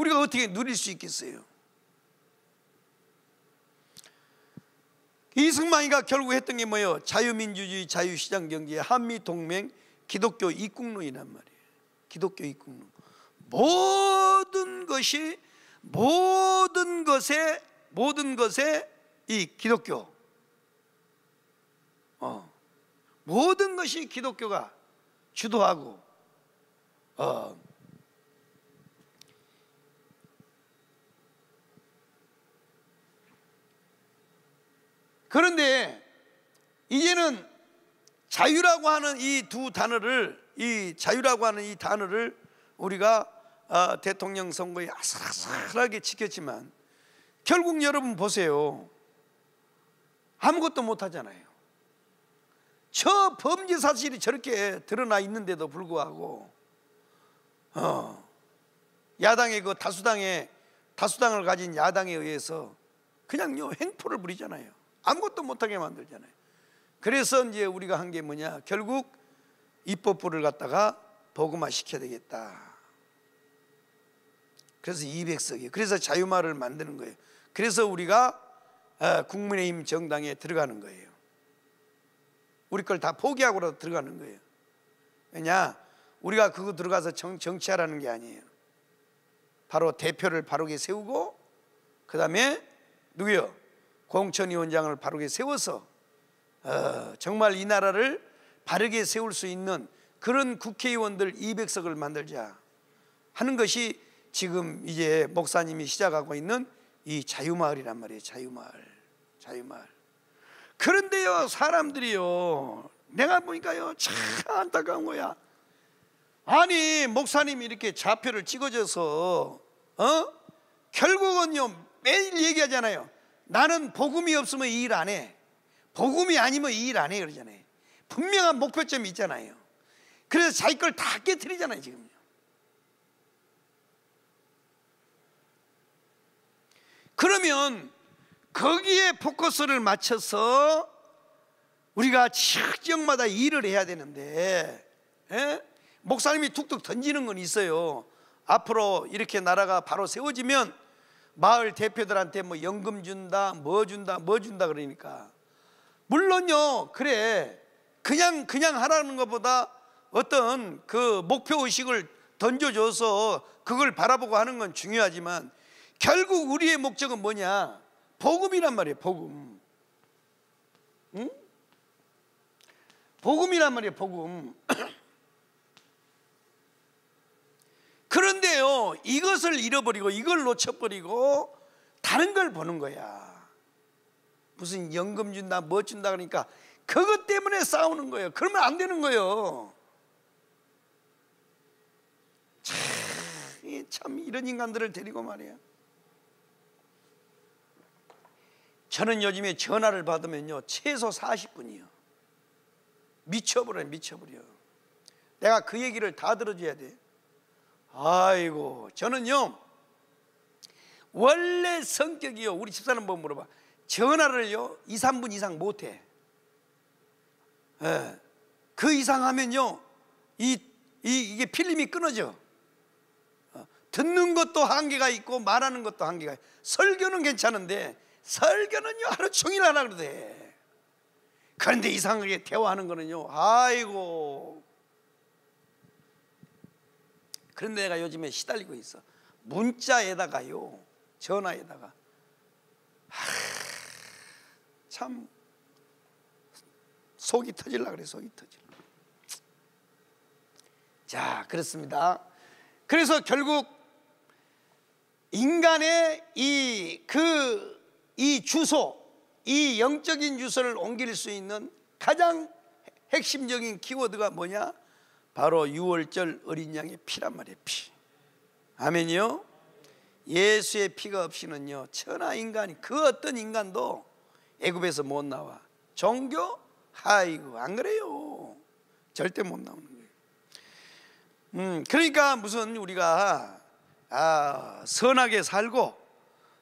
우리가 어떻게 누릴 수 있겠어요? 이승만이가 결국 했던 게 뭐예요? 자유민주주의, 자유시장 경제, 한미 동맹, 기독교 입국론이란 말이에요. 기독교 입국론. 모든 것이 모든 것에 모든 것에 이 기독교. 어. 모든 것이 기독교가 주도하고 어. 그런데 이제는 자유라고 하는 이 두 단어를 이 자유라고 하는 이 단어를 우리가 아, 대통령 선거에 아슬아슬하게 지켰지만 결국 여러분 보세요 아무것도 못하잖아요 저 범죄 사실이 저렇게 드러나 있는데도 불구하고 어, 야당의 그 다수당의 다수당을 가진 야당에 의해서 그냥 요 행포를 부리잖아요 아무것도 못하게 만들잖아요. 그래서 이제 우리가 한 게 뭐냐? 결국 입법부를 갖다가 복음화 시켜야 되겠다. 그래서 200석이에요. 그래서 자유말을 만드는 거예요. 그래서 우리가 어, 국민의힘 정당에 들어가는 거예요. 우리 걸 다 포기하고라도 들어가는 거예요. 왜냐? 우리가 그거 들어가서 정, 정치하라는 게 아니에요. 바로 대표를 바로게 세우고 그 다음에 누구요? 공천 위원장을 바르게 세워서 어, 정말 이 나라를 바르게 세울 수 있는 그런 국회의원들 200석을 만들자 하는 것이 지금 이제 목사님이 시작하고 있는 이 자유마을이란 말이에요. 자유마을. 자유마을. 그런데요, 사람들이요. 내가 보니까요, 참 안타까운 거야. 아니, 목사님이 이렇게 좌표를 찍어줘서, 어? 결국은요, 매일 얘기하잖아요. 나는 복음이 없으면 이 일 안 해. 복음이 아니면 이 일 안 해. 그러잖아요. 분명한 목표점이 있잖아요. 그래서 자기 걸 다 깨뜨리잖아요, 지금. 그러면 거기에 포커스를 맞춰서 우리가 지역마다 일을 해야 되는데 에? 예? 목사님이 툭툭 던지는 건 있어요 앞으로 이렇게 나라가 바로 세워지면 마을 대표들한테 뭐 연금 준다, 뭐 준다, 뭐 준다 그러니까. 물론요, 그래. 그냥, 그냥 하라는 것보다 어떤 그 목표 의식을 던져줘서 그걸 바라보고 하는 건 중요하지만 결국 우리의 목적은 뭐냐? 복음이란 말이에요, 복음. 응? 복음이란 말이에요, 복음. 그런데요, 이것을 잃어버리고 이걸 놓쳐버리고 다른 걸 보는 거야. 무슨 연금 준다, 뭐 준다 그러니까 그것 때문에 싸우는 거예요. 그러면 안 되는 거예요. 참, 참 이런 인간들을 데리고 말이야. 저는 요즘에 전화를 받으면요 최소 40분이요 미쳐버려 미쳐버려 내가 그 얘기를 다 들어줘야 돼 아이고 저는요 원래 성격이요 우리 집사람 한번 물어봐 전화를요 2, 3분 이상 못해 예. 그 이상 하면요 이, 이, 이게 필름이 끊어져 어, 듣는 것도 한계가 있고 말하는 것도 한계가 있고 설교는 괜찮은데 설교는요 하루 종일 하라 그러대 그런데 이상하게 대화하는 거는요 아이고 그런데 내가 요즘에 시달리고 있어. 문자에다가요. 전화에다가. 하, 참 속이 터질라 그래 속이 터질라. 자 그렇습니다. 그래서 결국 인간의 이 그이 그, 주소 이 영적인 주소를 옮길 수 있는 가장 핵심적인 키워드가 뭐냐? 바로 6월절 어린 양의 피란 말이에요 피 아멘이요 예수의 피가 없이는요 천하 인간이 그 어떤 인간도 애굽에서 못 나와 종교? 아이고 안 그래요 절대 못 나오는 거예요 음, 그러니까 무슨 우리가 아, 선하게 살고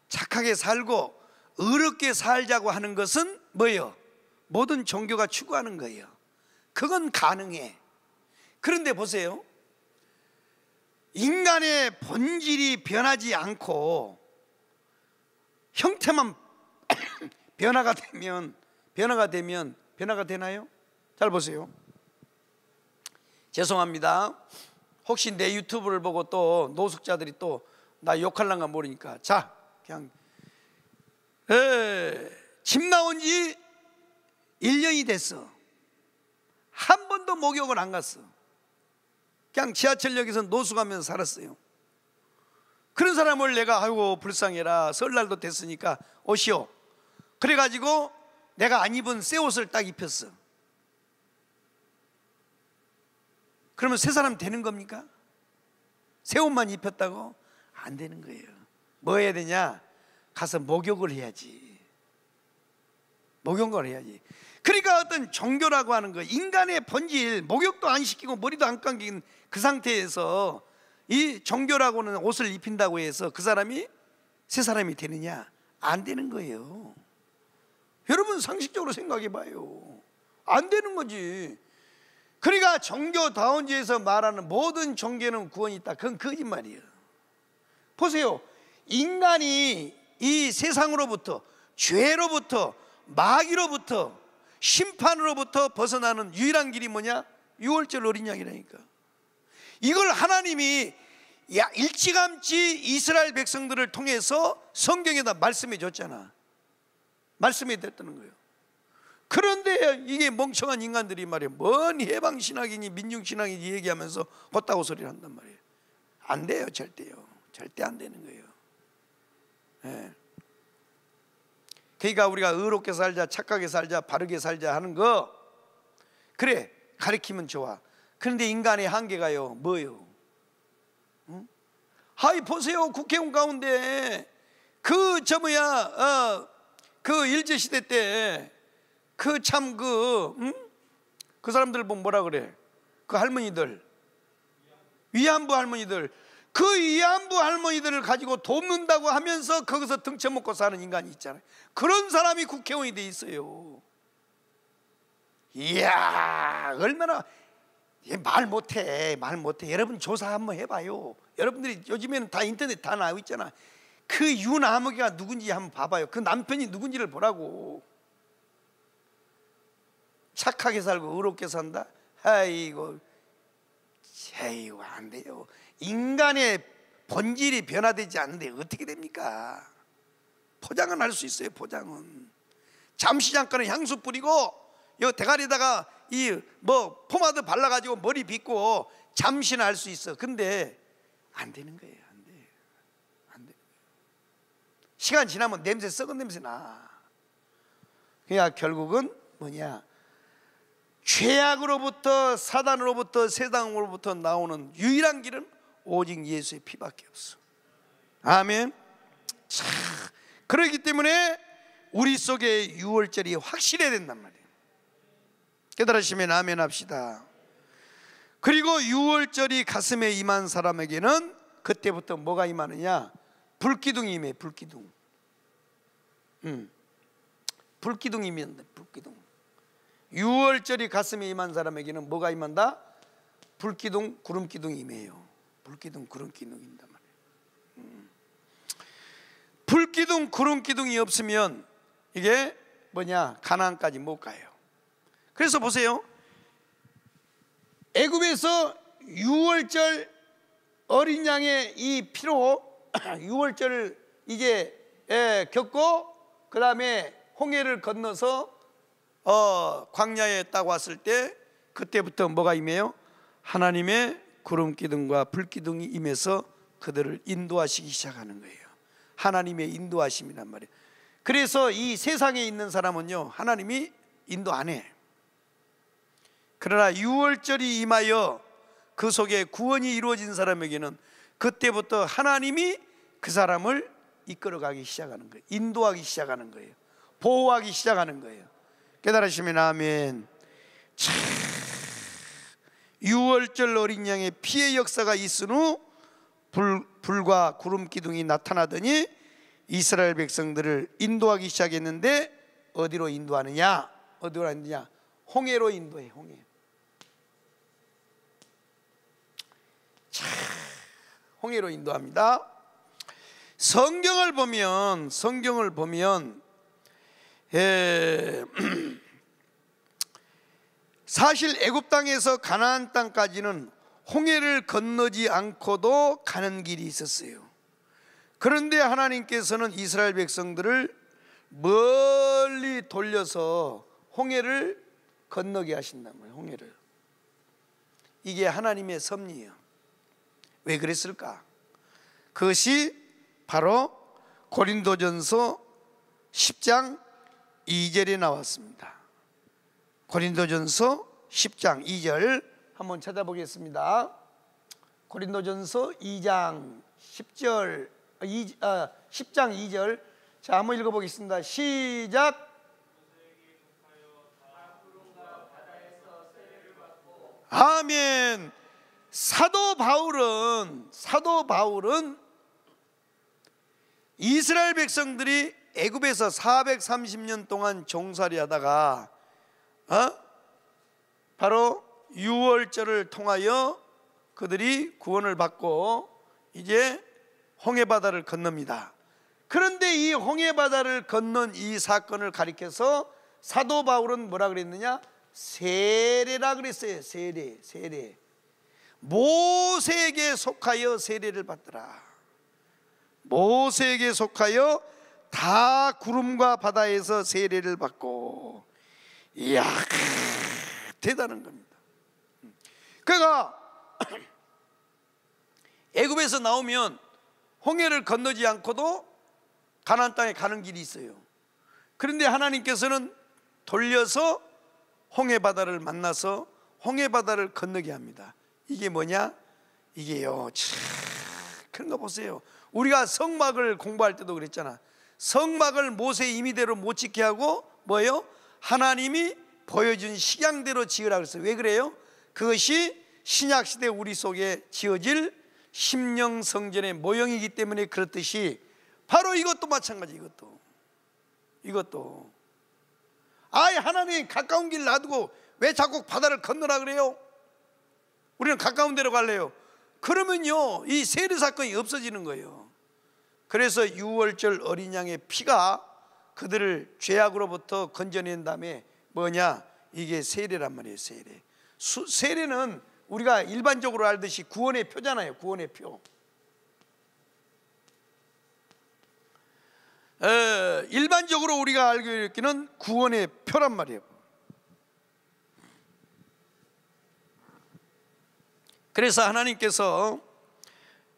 착하게 살고 의롭게 살자고 하는 것은 뭐예요? 모든 종교가 추구하는 거예요 그건 가능해 그런데 보세요. 인간의 본질이 변하지 않고 형태만 변화가 되면 변화가 되면 변화가 되나요? 잘 보세요. 죄송합니다. 혹시 내 유튜브를 보고 또 노숙자들이 또 나 욕할란가 모르니까 자 그냥 에, 집 나온 지 1년이 됐어. 한 번도 목욕을 안 갔어. 그냥 지하철역에서 노숙하면서 살았어요. 그런 사람을 내가 아이고 불쌍해라 설날도 됐으니까 오시오. 그래가지고 내가 안 입은 새 옷을 딱 입혔어. 그러면 새 사람 되는 겁니까? 새 옷만 입혔다고 안 되는 거예요. 뭐 해야 되냐? 가서 목욕을 해야지. 목욕을 해야지. 그러니까 어떤 종교라고 하는 거, 인간의 본질, 목욕도 안 시키고 머리도 안 감긴 그 상태에서 이 종교라고는 옷을 입힌다고 해서 그 사람이 새 사람이 되느냐? 안 되는 거예요. 여러분 상식적으로 생각해 봐요. 안 되는 거지. 그러니까 종교다운지에서 말하는 모든 종교는 구원이 있다. 그건 거짓말이에요. 보세요. 인간이 이 세상으로부터 죄로부터 마귀로부터 심판으로부터 벗어나는 유일한 길이 뭐냐? 6월절 어린 양이라니까. 이걸 하나님이 야, 일찌감치 이스라엘 백성들을 통해서 성경에다 말씀해 줬잖아. 말씀해 됐다는 거예요. 그런데 이게 멍청한 인간들이 말이야. 뭔 해방신학이니 민중신학이니 얘기하면서 헛다고 소리를 한단 말이에요. 안 돼요, 절대요. 절대 안 되는 거예요. 예. 그러니까 우리가 의롭게 살자, 착하게 살자, 바르게 살자 하는 거. 그래, 가르키면 좋아. 그런데 인간의 한계가요, 뭐요? 응? 하이, 보세요. 국회의원 가운데 그, 저, 뭐야, 어, 그 일제시대 때 그 참 그, 응? 그 사람들 보면 뭐, 뭐라 그래? 그 할머니들. 위안부 할머니들. 그 위안부 할머니들을 가지고 돕는다고 하면서 거기서 등쳐먹고 사는 인간이 있잖아요. 그런 사람이 국회의원이 돼 있어요. 이야, 얼마나 예, 말 못해 말 못해 여러분 조사 한번 해봐요 여러분들이 요즘에는 다 인터넷 다 나와 있잖아 그 유나무가 누군지 한번 봐봐요 그 남편이 누군지를 보라고 착하게 살고 의롭게 산다 아이고 제이고 안 돼요 인간의 본질이 변화되지 않는데 어떻게 됩니까 포장은 할 수 있어요 포장은 잠시 잠깐은 향수 뿌리고 요대가리다가이뭐 포마드 발라가지고 머리 빗고 잠시나 할 수 있어. 근데 안 되는 거예요. 안 돼. 안 돼. 시간 지나면 냄새 썩은 냄새 나. 그러 그러니까 결국은 뭐냐? 죄악으로부터 사단으로부터 세상으로부터 나오는 유일한 길은 오직 예수의 피밖에 없어. 아멘. 자, 그렇기 때문에 우리 속에 유월절이 확실해야 된단 말이에 깨달으시면 아멘 합시다. 그리고 6월절이 가슴에 임한 사람에게는 그때부터 뭐가 임하느냐? 불기둥이 임해, 불기둥. 음. 불기둥이 임한다, 불기둥. 6월절이 가슴에 임한 사람에게는 뭐가 임한다? 불기둥, 구름기둥이 임해요. 불기둥, 구름기둥인단 말이에요. 음. 불기둥, 구름기둥이 없으면 이게 뭐냐? 가난까지 못 가요. 그래서 보세요. 애굽에서 6월절 어린 양의 이 피로 6월절을 이제 예, 겪고 그 다음에 홍해를 건너서 어, 광야에 딱 왔을 때 그때부터 뭐가 임해요? 하나님의 구름 기둥과 불 기둥이 임해서 그들을 인도하시기 시작하는 거예요. 하나님의 인도하심이란 말이에요. 그래서 이 세상에 있는 사람은요, 하나님이 인도 안 해. 그러나 유월절이 임하여 그 속에 구원이 이루어진 사람에게는 그때부터 하나님이 그 사람을 이끌어가기 시작하는 거예요. 인도하기 시작하는 거예요. 보호하기 시작하는 거예요. 깨달으시면 아멘. 참, 월절 어린 양의 피해 역사가 있은 후 불, 불과 구름 기둥이 나타나더니 이스라엘 백성들을 인도하기 시작했는데 어디로 인도하느냐? 어디로 인도냐 홍해로 인도해. 홍해. 홍해로 인도합니다. 성경을 보면 성경을 보면 에, 예, 사실 애굽 땅에서 가나안 땅까지는 홍해를 건너지 않고도 가는 길이 있었어요. 그런데 하나님께서는 이스라엘 백성들을 멀리 돌려서 홍해를 건너게 하신단 말이에요. 홍해를. 이게 하나님의 섭리예요. 왜 그랬을까? 그것이 바로 고린도전서 10장 2절에 나왔습니다. 고린도전서 10장 2절 한번 찾아보겠습니다. 고린도전서 2장 10절 2, 아, 10장 아, 2절 자 한번 읽어보겠습니다. 시작 아멘 사도 바울은 사도 바울은 이스라엘 백성들이 애굽에서 430년 동안 종살이 하다가 어? 바로 유월절을 통하여 그들이 구원을 받고 이제 홍해 바다를 건넙니다. 그런데 이 홍해 바다를 건넌 이 사건을 가리켜서 사도 바울은 뭐라 그랬느냐? 세례라 그랬어요. 세례, 세례. 모세에게 속하여 세례를 받더라. 모세에게 속하여 다 구름과 바다에서 세례를 받고 이야 대단한 겁니다. 그러니까 애굽에서 나오면 홍해를 건너지 않고도 가나안 땅에 가는 길이 있어요. 그런데 하나님께서는 돌려서 홍해 바다를 만나서 홍해 바다를 건너게 합니다. 이게 뭐냐? 이게요. 그런 거 보세요. 우리가 성막을 공부할 때도 그랬잖아. 성막을 모세 임의대로 못 짓게 하고 뭐예요? 하나님이 보여준 식양대로 지으라 그랬어요. 왜 그래요? 그것이 신약 시대 우리 속에 지어질 심령 성전의 모형이기 때문에 그렇듯이 바로 이것도 마찬가지 이것도 이것도 아예 하나님 가까운 길 놔두고 왜 자꾸 바다를 건너라 그래요? 우리는 가까운 데로 갈래요. 그러면요, 이 세례 사건이 없어지는 거예요. 그래서 6월절 어린 양의 피가 그들을 죄악으로부터 건져낸 다음에 뭐냐? 이게 세례란 말이에요, 세례. 수, 세례는 우리가 일반적으로 알듯이 구원의 표잖아요, 구원의 표. 에, 일반적으로 우리가 알고 있기는 구원의 표란 말이에요. 그래서 하나님께서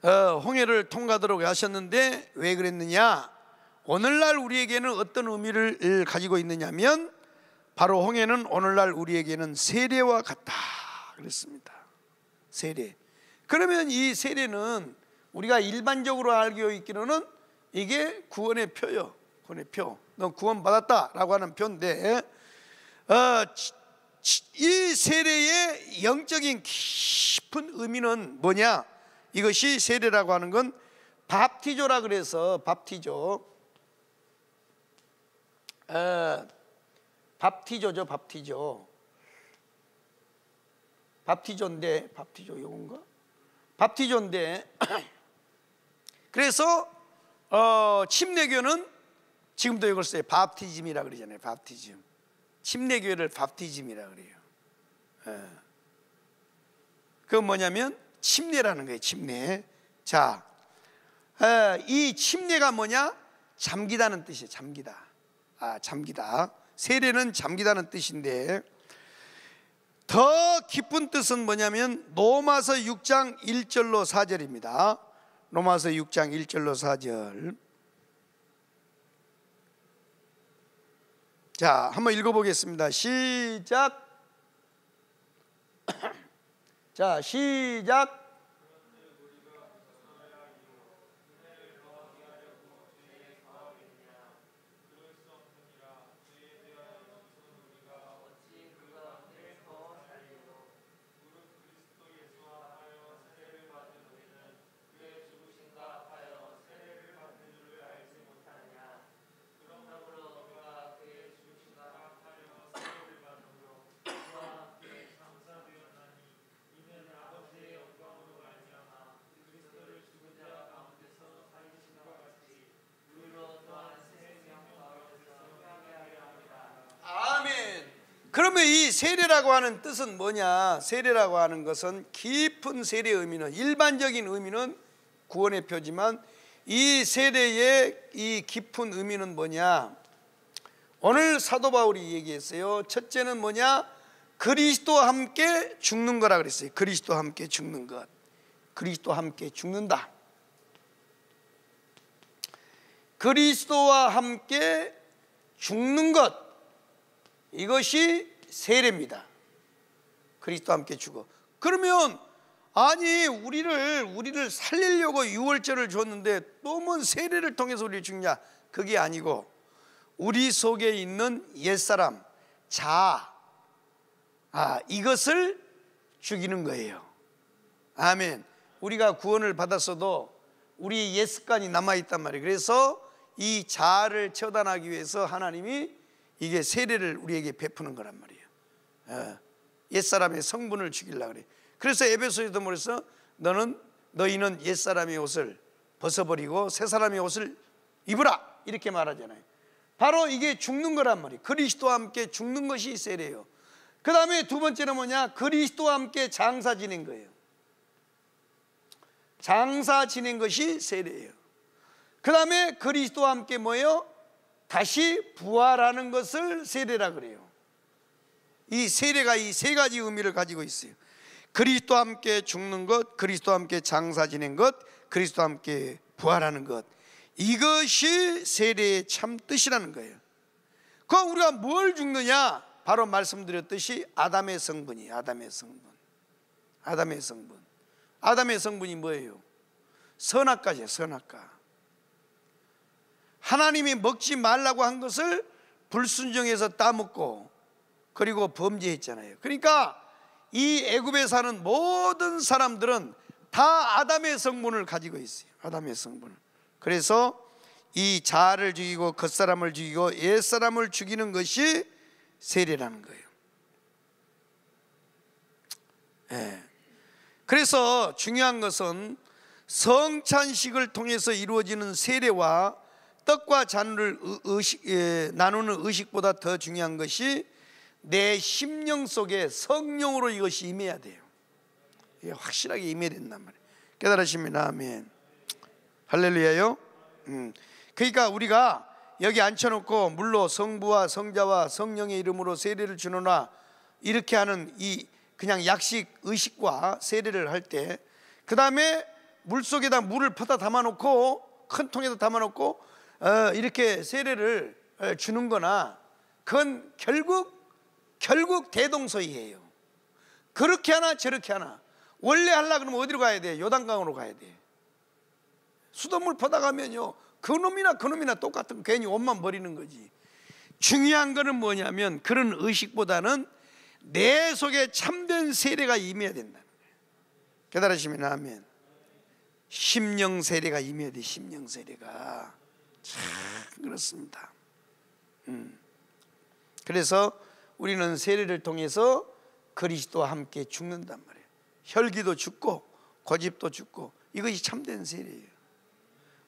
어, 홍해를 통과하도록 하셨는데 왜 그랬느냐? 오늘날 우리에게는 어떤 의미를 가지고 있느냐면 바로 홍해는 오늘날 우리에게는 세례와 같다 그랬습니다. 세례. 그러면 이 세례는 우리가 일반적으로 알고 있기로는 이게 구원의 표요. 구원의 표. 너 구원 받았다라고 하는 표인데 어, 이 세례의 영적인 깊은 의미는 뭐냐? 이것이 세례라고 하는 건 밥티조라 그래서 밥티조 에, 아, 밥티조죠 밥티조 밥티조인데 밥티조 요건가? 밥티조인데 그래서 어, 침례교는 지금도 이걸 써요 밥티즘이라 그러잖아요 밥티즘 침례교회를 밥티즘이라 그래요. 예. 그 뭐냐면 침례라는 거예요. 침례. 자, 예, 이 침례가 뭐냐? 잠기다는 뜻이에요. 잠기다. 아, 잠기다. 세례는 잠기다는 뜻인데 더 깊은 뜻은 뭐냐면 로마서 6장 1절로 4절입니다. 로마서 6장 1절로 4절. 자, 한번 읽어보겠습니다. 시작. 자, 시작. 그러면 이 세례라고 하는 뜻은 뭐냐? 세례라고 하는 것은 깊은 세례의 의미는 일반적인 의미는 구원의 표지만 이 세례의 이 깊은 의미는 뭐냐? 오늘 사도 바울이 얘기했어요. 첫째는 뭐냐? 그리스도 함께 죽는 거라 그랬어요. 그리스도 함께 죽는 것. 그리스도 함께 죽는다. 그리스도와 함께 죽는 것. 이것이 세례입니다. 그리스도 함께 죽어. 그러면 아니 우리를 우리를 살리려고 유월절을 줬는데 또뭔 세례를 통해서 우리를 죽냐? 그게 아니고 우리 속에 있는 옛사람 자 아, 이것을 죽이는 거예요. 아멘. 우리가 구원을 받았어도 우리의 옛 습관이 남아 있단 말이에요. 그래서 이 자아를 처단하기 위해서 하나님이 이게 세례를 우리에게 베푸는 거란 말이에요. 예. 옛사람의 성분을 죽이려 그래. 그래서 에베소에도 뭐래서 너는 너희는 옛사람의 옷을 벗어버리고 새 사람의 옷을 입으라 이렇게 말하잖아요. 바로 이게 죽는 거란 말이에요. 그리스도와 함께 죽는 것이 있어야 요그 다음에 두 번째는 뭐냐? 그리스도와 함께 장사 지낸 거예요. 장사 지낸 것이 세례예요. 그 다음에 그리스도와 함께 뭐예요? 다시 부활하는 것을 세례라 그래요. 이 세례가 이 세 가지 의미를 가지고 있어요. 그리스도 함께 죽는 것, 그리스도 함께 장사 지낸 것, 그리스도 함께 부활하는 것. 이것이 세례의 참 뜻이라는 거예요. 그럼 우리가 뭘 죽느냐? 바로 말씀드렸듯이 아담의 성분이 아담의 성분. 아담의 성분. 아담의 성분이 뭐예요? 선악과죠, 선악과. 하나님이 먹지 말라고 한 것을 불순종해서 따먹고 그리고 범죄했잖아요. 그러니까 이 애굽에 사는 모든 사람들은 다 아담의 성분을 가지고 있어요. 아담의 성분을. 그래서 이 자아를 죽이고 겉사람을 죽이고 옛사람을 죽이는 것이 세례라는 거예요. 예. 그래서 중요한 것은 성찬식을 통해서 이루어지는 세례와 떡과 잔을 의식, 예, 나누는 의식보다 더 중요한 것이 내 심령 속에 성령으로 이것이 임해야 돼요. 예, 확실하게 임해야 된단 말이에요. 깨달으십니 아멘. 할렐루야요. 음. 그러니까 우리가 여기 앉혀놓고 물로 성부와 성자와 성령의 이름으로 세례를 주노라 이렇게 하는 이 그냥 약식 의식과 세례를 할 때그 다음에 물 속에다 물을 퍼다 담아놓고 큰 통에다 담아놓고 어, 이렇게 세례를 어, 주는거나 그건 결국 결국 대동소이해요 그렇게 하나 저렇게 하나. 원래 하려 그러면 어디로 가야 돼? 요단강으로 가야 돼. 수돗물 퍼다 가면요. 그놈이나 그놈이나 똑같은 괜히 옷만 버리는 거지. 중요한 거는 뭐냐면 그런 의식보다는 내 속에 참된 세례가 임해야 된다. 깨달으시면 아멘. 심령 세례가 임해야 돼. 심령 세례가 참 그렇습니다. 음. 그래서 우리는 세례를 통해서 그리스도와 함께 죽는단 말이에요. 혈기도 죽고 고집도 죽고 이것이 참된 세례예요.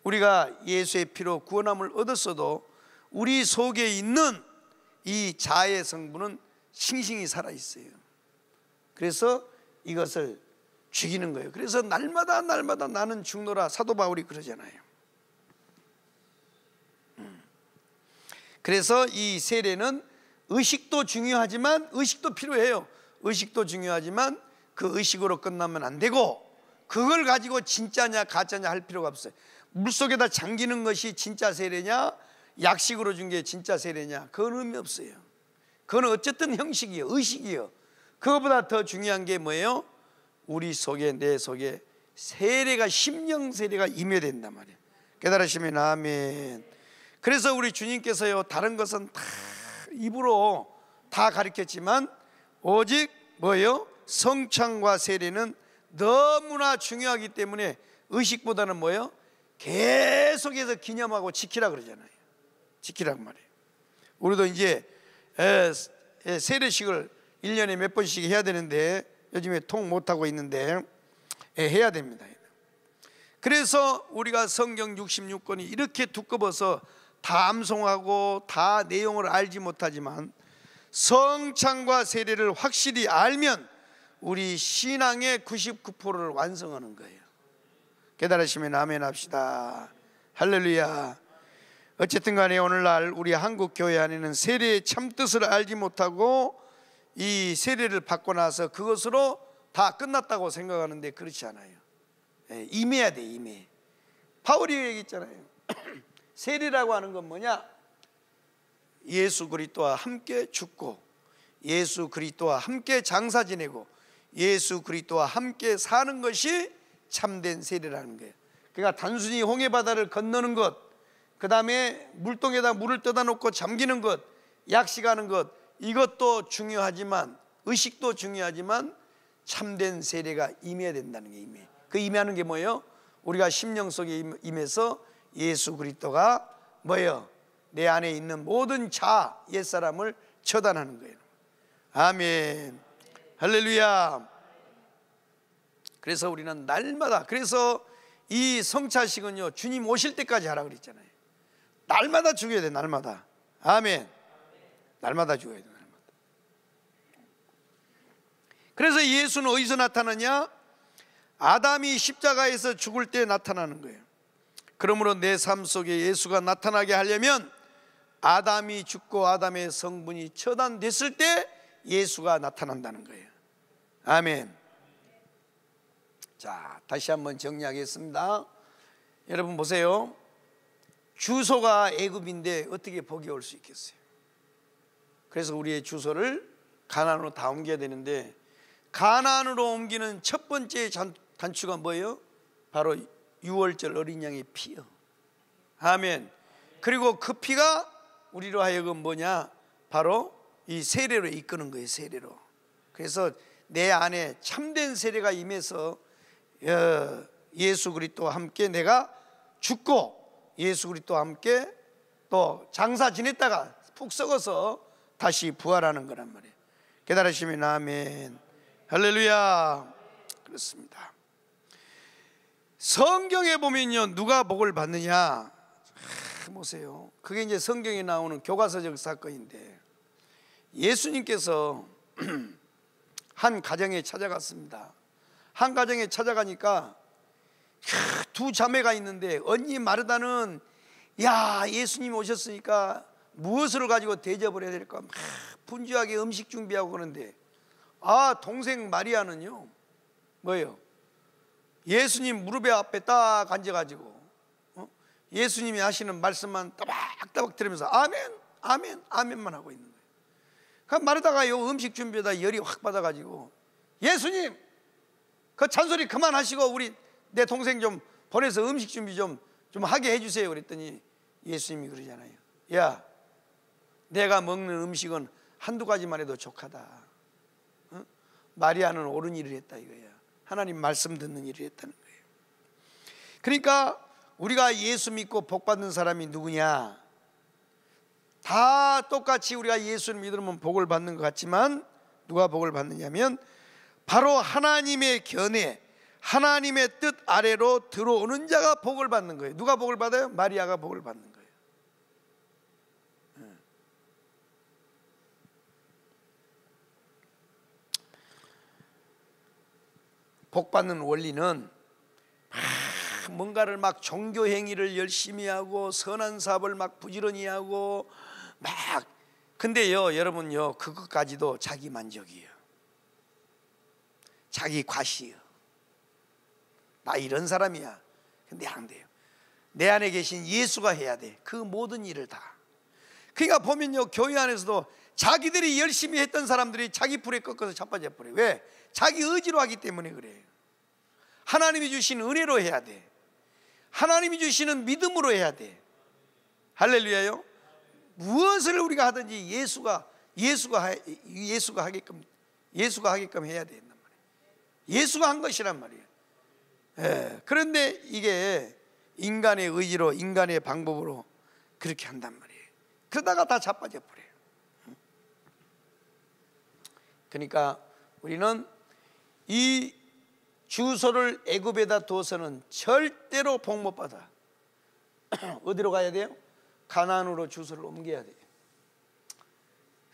우리가 예수의 피로 구원함을 얻었어도 우리 속에 있는 이 자의 성분은 싱싱이 살아 있어요. 그래서 이것을 죽이는 거예요. 그래서 날마다 날마다 나는 죽노라 사도 바울이 그러잖아요. 음. 그래서 이 세례는 의식도 중요하지만 의식도 필요해요. 의식도 중요하지만 그 의식으로 끝나면 안 되고 그걸 가지고 진짜냐 가짜냐 할 필요가 없어요. 물속에다 잠기는 것이 진짜 세례냐 약식으로 준 게 진짜 세례냐 그건 의미 없어요. 그건 어쨌든 형식이요 에 의식이요. 에 그거보다 더 중요한 게 뭐예요? 우리 속에 내 속에 세례가 심령 세례가 임해된단 말이에요. 깨달으시면 아멘. 그래서 우리 주님께서요 다른 것은 다 입으로 다 가르쳤지만 오직 뭐예요? 성창과 세례는 너무나 중요하기 때문에 의식보다는 뭐예요? 계속해서 기념하고 지키라 그러잖아요. 지키라고 말이에요. 우리도 이제 세례식을 1년에 몇 번씩 해야 되는데 요즘에 통 못하고 있는데 해야 됩니다. 그래서 우리가 성경 66권이 이렇게 두꺼워서 다 암송하고 다 내용을 알지 못하지만 성창과 세례를 확실히 알면 우리 신앙의 99%를 완성하는 거예요. 깨달으시면 아멘 합시다. 할렐루야. 어쨌든 간에 오늘날 우리 한국 교회 안에는 세례의 참뜻을 알지 못하고 이 세례를 받고 나서 그것으로 다 끝났다고 생각하는데 그렇지 않아요. 예, 임해야 돼, 임해. 파울이 얘기했잖아요. 세리라고 하는 건 뭐냐? 예수 그리스도와 함께 죽고 예수 그리스도와 함께 장사 지내고 예수 그리스도와 함께 사는 것이 참된 세리라는 거예요. 그러니까 단순히 홍해 바다를 건너는 것, 그 다음에 물동에다 물을 떠다 놓고 잠기는 것, 약식하는 것 이것도 중요하지만 의식도 중요하지만 참된 세례가 임해야 된다는 게 임해. 그 임하는 게 뭐예요? 우리가 심령 속에 임해서 예수 그리스도가 뭐예요? 내 안에 있는 모든 자, 옛사람을 처단하는 거예요. 아멘. 할렐루야. 그래서 우리는 날마다 그래서 이 성찬식은요. 주님 오실 때까지 하라 그랬잖아요. 날마다 죽여야 돼. 날마다. 아멘. 날마다 죽어야 돼. 날마다. 그래서 예수는 어디서 나타나냐? 아담이 십자가에서 죽을 때 나타나는 거예요. 그러므로 내 삶 속에 예수가 나타나게 하려면 아담이 죽고 아담의 성분이 처단됐을 때 예수가 나타난다는 거예요. 아멘. 자, 다시 한번 정리하겠습니다. 여러분 보세요. 주소가 애굽인데 어떻게 복이 올 수 있겠어요? 그래서 우리의 주소를 가난으로 다 옮겨야 되는데 가난으로 옮기는 첫 번째 단추가 뭐예요? 바로 유월절 어린 양의 피요. 아멘. 그리고 그 피가 우리로 하여금 뭐냐? 바로 이 세례로 이끄는 거예요, 세례로. 그래서 내 안에 참된 세례가 임해서 어, 예수 그리스도와 함께 내가 죽고 예수 그리스도와 함께 또 장사 지냈다가 푹 썩어서 다시 부활하는 거란 말이에요. 깨달으시면 아멘. 할렐루야. 그렇습니다. 성경에 보면요 누가 복을 받느냐 아, 보세요 그게 이제 성경에 나오는 교과서적 사건인데 예수님께서 한 가정에 찾아갔습니다 한 가정에 찾아가니까 두 자매가 있는데 언니 마르다는 야 예수님 오셨으니까 무엇을 가지고 대접을 해야 될까 막 분주하게 음식 준비하고 그러는데 아 동생 마리아는요 뭐예요 예수님 무릎에 앞에 딱 앉아가지고 어? 예수님이 하시는 말씀만 따박따박 들으면서 아멘, 아멘, 아멘만 하고 있는 거예요. 그럼 그러니까 마르다가 요 음식 준비에다 열이 확 받아가지고 예수님 그 잔소리 그만하시고 우리 내 동생 좀 보내서 음식 준비 좀, 좀 하게 해주세요. 그랬더니 예수님이 그러잖아요. 야, 내가 먹는 음식은 한두 가지만 해도 족하다. 어? 마리아는 옳은 일을 했다 이거야. 하나님 말씀 듣는 일을 했다는 거예요. 그러니까 우리가 예수 믿고 복 받는 사람이 누구냐? 다 똑같이 우리가 예수를 믿으면 복을 받는 것 같지만 누가 복을 받느냐면 바로 하나님의 견해, 하나님의 뜻 아래로 들어오는 자가 복을 받는 거예요. 누가 복을 받아요? 마리아가 복을 받는 거예요. 복받는 원리는 막 뭔가를 막 종교 행위를 열심히 하고 선한 사업을 막 부지런히 하고 막 근데요 여러분요 그것까지도 자기 만족이에요 자기 과시요 나 이런 사람이야 근데 안 돼요 내 안에 계신 예수가 해야 돼 그 모든 일을 다 그러니까 보면요 교회 안에서도 자기들이 열심히 했던 사람들이 자기 풀에 꺾어서 자빠져 버려요 왜? 자기 의지로 하기 때문에 그래요. 하나님이 주신 은혜로 해야 돼. 하나님이 주시는 믿음으로 해야 돼. 할렐루야요. 무엇을 우리가 하든지 예수가 예수가 하, 예수가 하게끔 예수가 하게끔 해야 된단 말이에요. 예수가 한 것이란 말이에요. 예, 그런데 이게 인간의 의지로 인간의 방법으로 그렇게 한단 말이에요. 그러다가 다 자빠져 버려요. 그러니까 우리는 이 주소를 애굽에다 둬서는 절대로 복 못 받아. 어디로 가야 돼요? 가나안으로 주소를 옮겨야 돼요.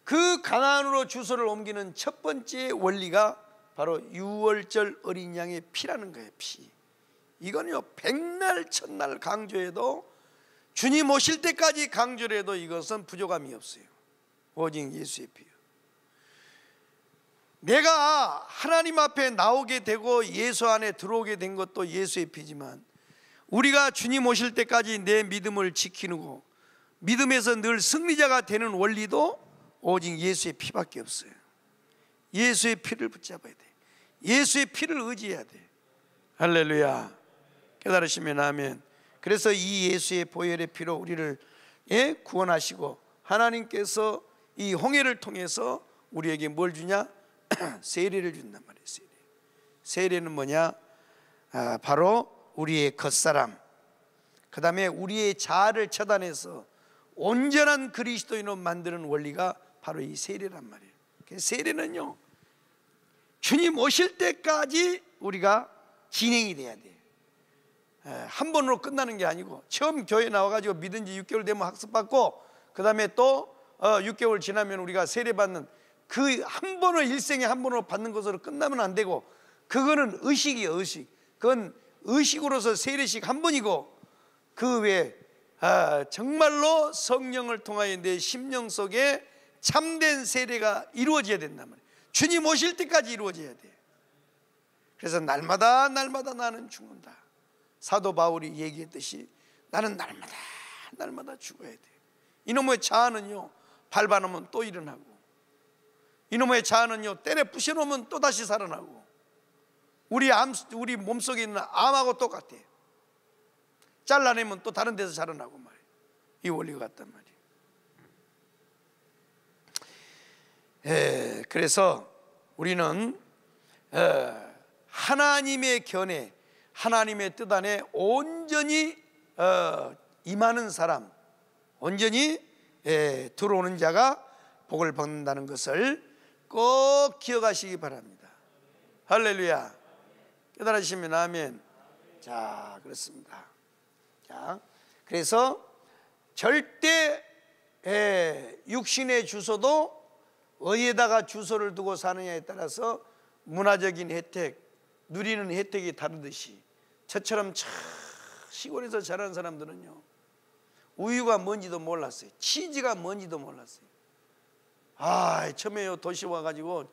그 가나안으로 주소를 옮기는 첫 번째 원리가 바로 유월절 어린 양의 피라는 거예요. 피. 이거는요 백날 첫날 강조해도 주님 오실 때까지 강조 해도 이것은 부족함이 없어요. 오직 예수의 피. 내가 하나님 앞에 나오게 되고 예수 안에 들어오게 된 것도 예수의 피지만 우리가 주님 오실 때까지 내 믿음을 지키고 믿음에서 늘 승리자가 되는 원리도 오직 예수의 피밖에 없어요. 예수의 피를 붙잡아야 돼. 예수의 피를 의지해야 돼. 할렐루야. 깨달으시면 아멘. 그래서 이 예수의 보혈의 피로 우리를 예? 구원하시고 하나님께서 이 홍해를 통해서 우리에게 뭘 주냐? 세례를 준단 말이에요. 세례. 세례는 뭐냐? 아, 바로 우리의 겉사람. 그 다음에 우리의 자아를 차단해서 온전한 그리스도인으로 만드는 원리가 바로 이 세례란 말이에요. 그 세례는요, 주님 오실 때까지 우리가 진행이 돼야 돼요. 한 번으로 끝나는 게 아니고 처음 교회 나와가지고 믿은 지 6개월 되면 학습받고 그 다음에 또 6개월 어, 지나면 우리가 세례받는 그한 번을 일생에 한 번으로 받는 것으로 끝나면 안 되고 그거는 의식이에요 의식 그건 의식으로서 세례식 한 번이고 그 외에 아, 정말로 성령을 통하여 내 심령 속에 참된 세례가 이루어져야 된다말 주님 오실 때까지 이루어져야 돼 그래서 날마다 날마다 나는 죽는다 사도 바울이 얘기했듯이 나는 날마다 날마다 죽어야 돼 이놈의 자아는요 발바놓으면또 일어나고 이놈의 자아는요 때려 부셔놓으면 또 다시 살아나고 우리 암 우리 몸속에 있는 암하고 똑같아요. 잘라내면 또 다른 데서 자라나고 말이에요. 이 원리가 같단 말이에요. 에, 그래서 우리는 에, 하나님의 견해, 하나님의 뜻 안에 온전히 어, 임하는 사람, 온전히 에, 들어오는 자가 복을 받는다는 것을 꼭 기억하시기 바랍니다. 할렐루야. 깨달으시면 아멘. 자, 그렇습니다. 자, 그래서 절대 예, 육신의 주소도 어디에다가 주소를 두고 사느냐에 따라서 문화적인 혜택, 누리는 혜택이 다르듯이 저처럼 시골에서 자란 사람들은요 우유가 뭔지도 몰랐어요 치즈가 뭔지도 몰랐어요 아 처음에요 도시 와가지고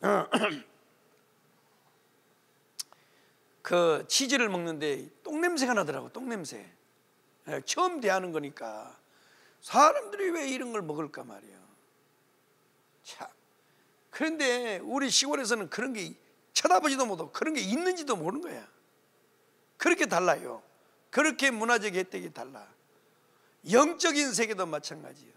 그 치즈를 먹는데 똥 냄새가 나더라고 똥 냄새. 예, 처음 대하는 거니까 사람들이 왜 이런 걸 먹을까 말이야. 참. 그런데 우리 시골에서는 그런 게 쳐다보지도 못하고 그런 게 있는지도 모르는 거야. 그렇게 달라요. 그렇게 문화적 혜택이 달라. 영적인 세계도 마찬가지예요.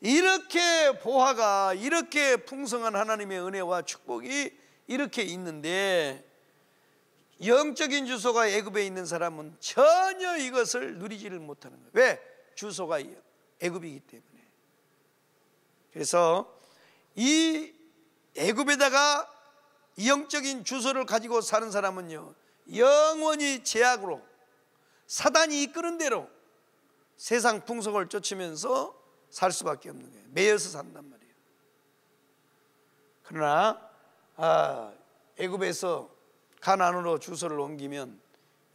이렇게 보화가 이렇게 풍성한 하나님의 은혜와 축복이 이렇게 있는데 영적인 주소가 애굽에 있는 사람은 전혀 이것을 누리지를 못하는 거예요. 왜? 주소가 애굽이기 때문에. 그래서 이 애굽에다가 영적인 주소를 가지고 사는 사람은요. 영원히 제약으로 사단이 이끄는 대로 세상 풍속을 쫓으면서 살 수밖에 없는 거예요. 매여서 산단 말이에요. 그러나 아, 애굽에서 가나으로 주소를 옮기면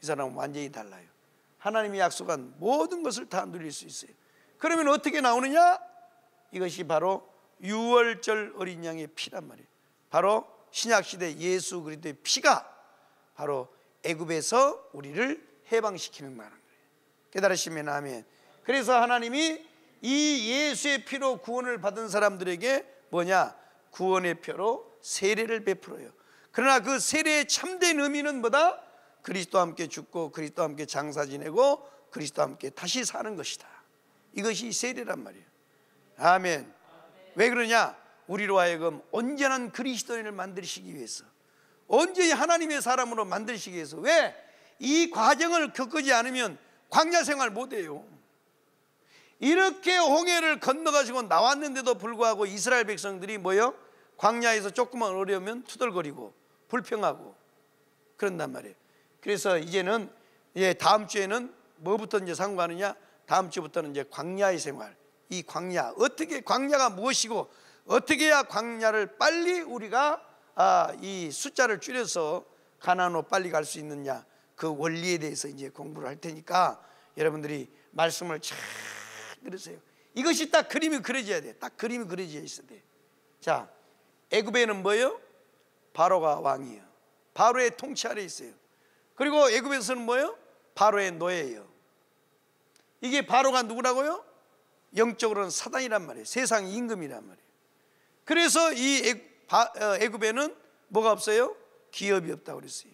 이 사람은 완전히 달라요. 하나님이 약속한 모든 것을 다 누릴 수 있어요. 그러면 어떻게 나오느냐? 이것이 바로 유월절 어린 양의 피란 말이에요. 바로 신약 시대 예수 그리스도의 피가 바로 애굽에서 우리를 해방시키는 말인 거예 깨달으시면 아멘. 그래서 하나님이 이 예수의 피로 구원을 받은 사람들에게 뭐냐? 구원의 표로 세례를 베풀어요. 그러나 그 세례의 참된 의미는 뭐다? 그리스도와 함께 죽고 그리스도와 함께 장사 지내고 그리스도와 함께 다시 사는 것이다. 이것이 세례란 말이에요. 아멘. 왜 그러냐? 우리로 하여금 온전한 그리스도인을 만드시기 위해서 온전히 하나님의 사람으로 만드시기 위해서 왜? 이 과정을 겪지 않으면 광야 생활 못해요 이렇게 홍해를 건너가지고 나왔는데도 불구하고 이스라엘 백성들이 뭐요? 광야에서 조금만 어려면 투덜거리고 불평하고 그런단 말이에요. 그래서 이제는 예, 다음 주에는 뭐부터 이제 상관하느냐? 다음 주부터는 이제 광야의 생활. 이 광야 어떻게 광야가 무엇이고 어떻게 해야 광야를 빨리 우리가 아, 이 숫자를 줄여서 가나으로 빨리 갈 수 있느냐 그 원리에 대해서 이제 공부를 할 테니까 여러분들이 말씀을 잘 그러세요 이것이 딱 그림이 그려져야 돼. 딱 그림이 그려져 있어야 돼. 자, 애굽에는 뭐예요? 바로가 왕이에요. 바로의 통치 아래 있어요. 그리고 애굽에서는 뭐예요? 바로의 노예예요. 이게 바로가 누구라고요? 영적으로는 사단이란 말이에요. 세상 임금이란 말이에요. 그래서 이 어, 애굽에는 뭐가 없어요? 기업이 없다고 그랬어요.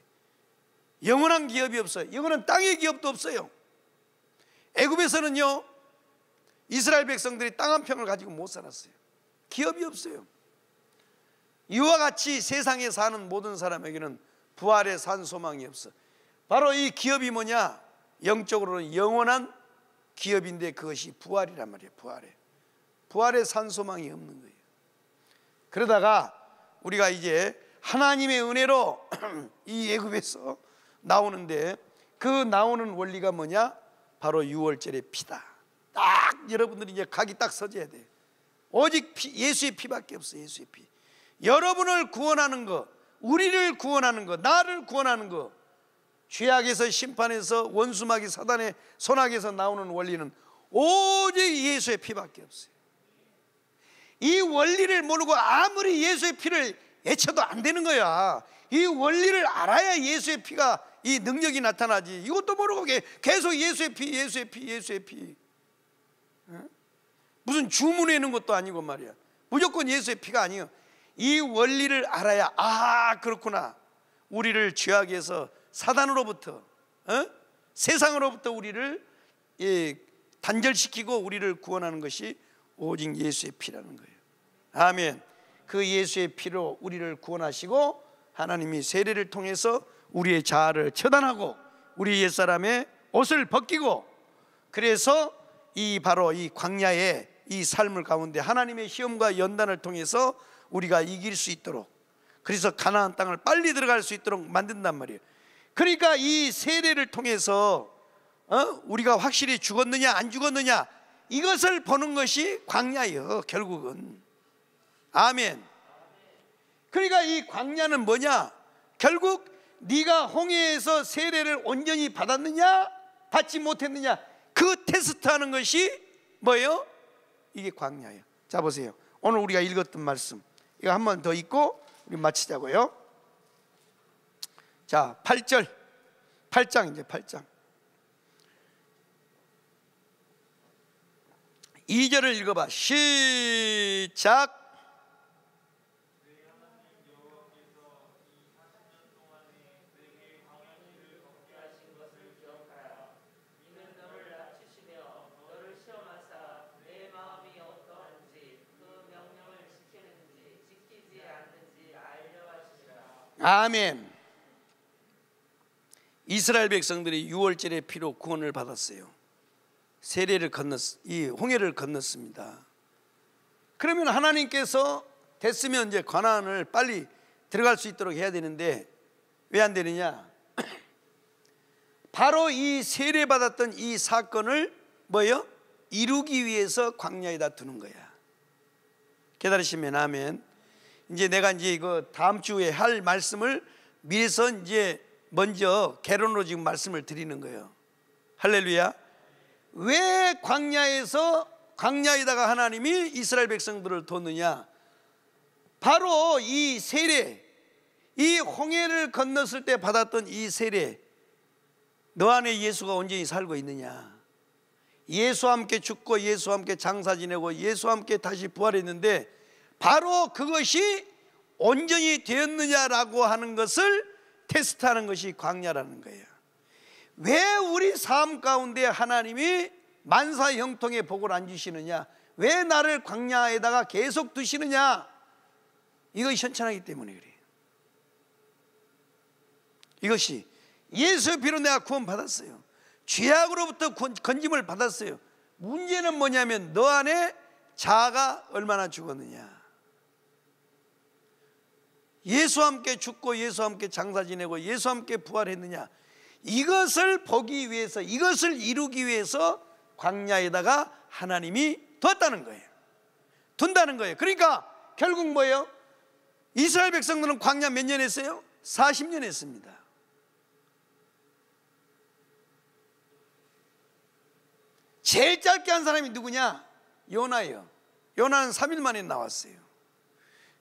영원한 기업이 없어요. 영원한 땅의 기업도 없어요. 애굽에서는요. 이스라엘 백성들이 땅 한 평을 가지고 못 살았어요. 기업이 없어요. 이와 같이 세상에 사는 모든 사람에게는 부활의 산 소망이 없어. 바로 이 기업이 뭐냐? 영적으로는 영원한 기업인데 그것이 부활이란 말이에요. 부활에. 부활의 산 소망이 없는 거예요. 그러다가 우리가 이제 하나님의 은혜로 이 애굽에서 나오는데 그 나오는 원리가 뭐냐? 바로 6월절의 피다. 딱 여러분들이 이제 각이 딱 서져야 돼요. 오직 피, 예수의 피밖에 없어 예수의 피. 여러분을 구원하는 것, 우리를 구원하는 것, 나를 구원하는 것. 죄악에서 심판에서 원수막이 사단의 손악에서 나오는 원리는 오직 예수의 피밖에 없어요. 이 원리를 모르고 아무리 예수의 피를 애쳐도 안 되는 거야. 이 원리를 알아야 예수의 피가 이 능력이 나타나지. 이것도 모르고 계속 예수의 피, 예수의 피, 예수의 피. 무슨 주문해 는 것도 아니고 말이야. 무조건 예수의 피가 아니에요. 이 원리를 알아야 아 그렇구나. 우리를 죄악에서 사단으로부터 어? 세상으로부터 우리를 예, 단절시키고 우리를 구원하는 것이 오직 예수의 피라는 거예요. 아멘. 그 예수의 피로 우리를 구원하시고 하나님이 세례를 통해서 우리의 자아를 처단하고 우리 옛사람의 옷을 벗기고 그래서 이 바로 이 광야에 이 삶을 가운데 하나님의 시험과 연단을 통해서 우리가 이길 수 있도록 그래서 가나안 땅을 빨리 들어갈 수 있도록 만든단 말이에요. 그러니까 이 세례를 통해서 어? 우리가 확실히 죽었느냐 안 죽었느냐 이것을 보는 것이 광야예요. 결국은 아멘. 그러니까 이 광야는 뭐냐? 결국 네가 홍해에서 세례를 온전히 받았느냐 받지 못했느냐 그 테스트하는 것이 뭐예요? 이게 광야예요. 자 보세요. 오늘 우리가 읽었던 말씀 이거 한 번 더 읽고 우리 마치자고요. 자 8절 8장 이제 8장 2절을 읽어봐 시작 아멘. 이스라엘 백성들이 6월절에 피로 구원을 받았어요. 세례를 건넜, 이 홍해를 건넜습니다. 그러면 하나님께서 됐으면 이제 관한을 빨리 들어갈 수 있도록 해야 되는데 왜 안 되느냐? 바로 이 세례 받았던 이 사건을 뭐요? 이루기 위해서 광야에다 두는 거야. 기다리시면 아멘. 이제 내가 이제 이 그 다음 주에 할 말씀을 미리서 이제 먼저 개론으로 지금 말씀을 드리는 거예요. 할렐루야. 왜 광야에서 광야에다가 하나님이 이스라엘 백성들을 뒀느냐? 바로 이 세례, 이 홍해를 건넜을 때 받았던 이 세례, 너 안에 예수가 온전히 살고 있느냐? 예수와 함께 죽고 예수와 함께 장사 지내고 예수와 함께 다시 부활했는데 바로 그것이 온전히 되었느냐라고 하는 것을 테스트하는 것이 광야라는 거예요. 왜 우리 삶 가운데 하나님이 만사 형통의 복을 안 주시느냐? 왜 나를 광야에다가 계속 두시느냐? 이것이 현찬하기 때문에 그래요. 이것이 예수 비로 내가 구원 받았어요. 죄악으로부터 건짐을 받았어요. 문제는 뭐냐면 너 안에 자아가 얼마나 죽었느냐. 예수 와 함께 죽고 예수 와 함께 장사 지내고 예수 와 함께 부활했느냐 이것을 보기 위해서 이것을 이루기 위해서 광야에다가 하나님이 뒀다는 거예요 둔다는 거예요 그러니까 결국 뭐예요? 이스라엘 백성들은 광야 몇 년 했어요? 40년 했습니다 제일 짧게 한 사람이 누구냐? 요나예요 요나는 3일 만에 나왔어요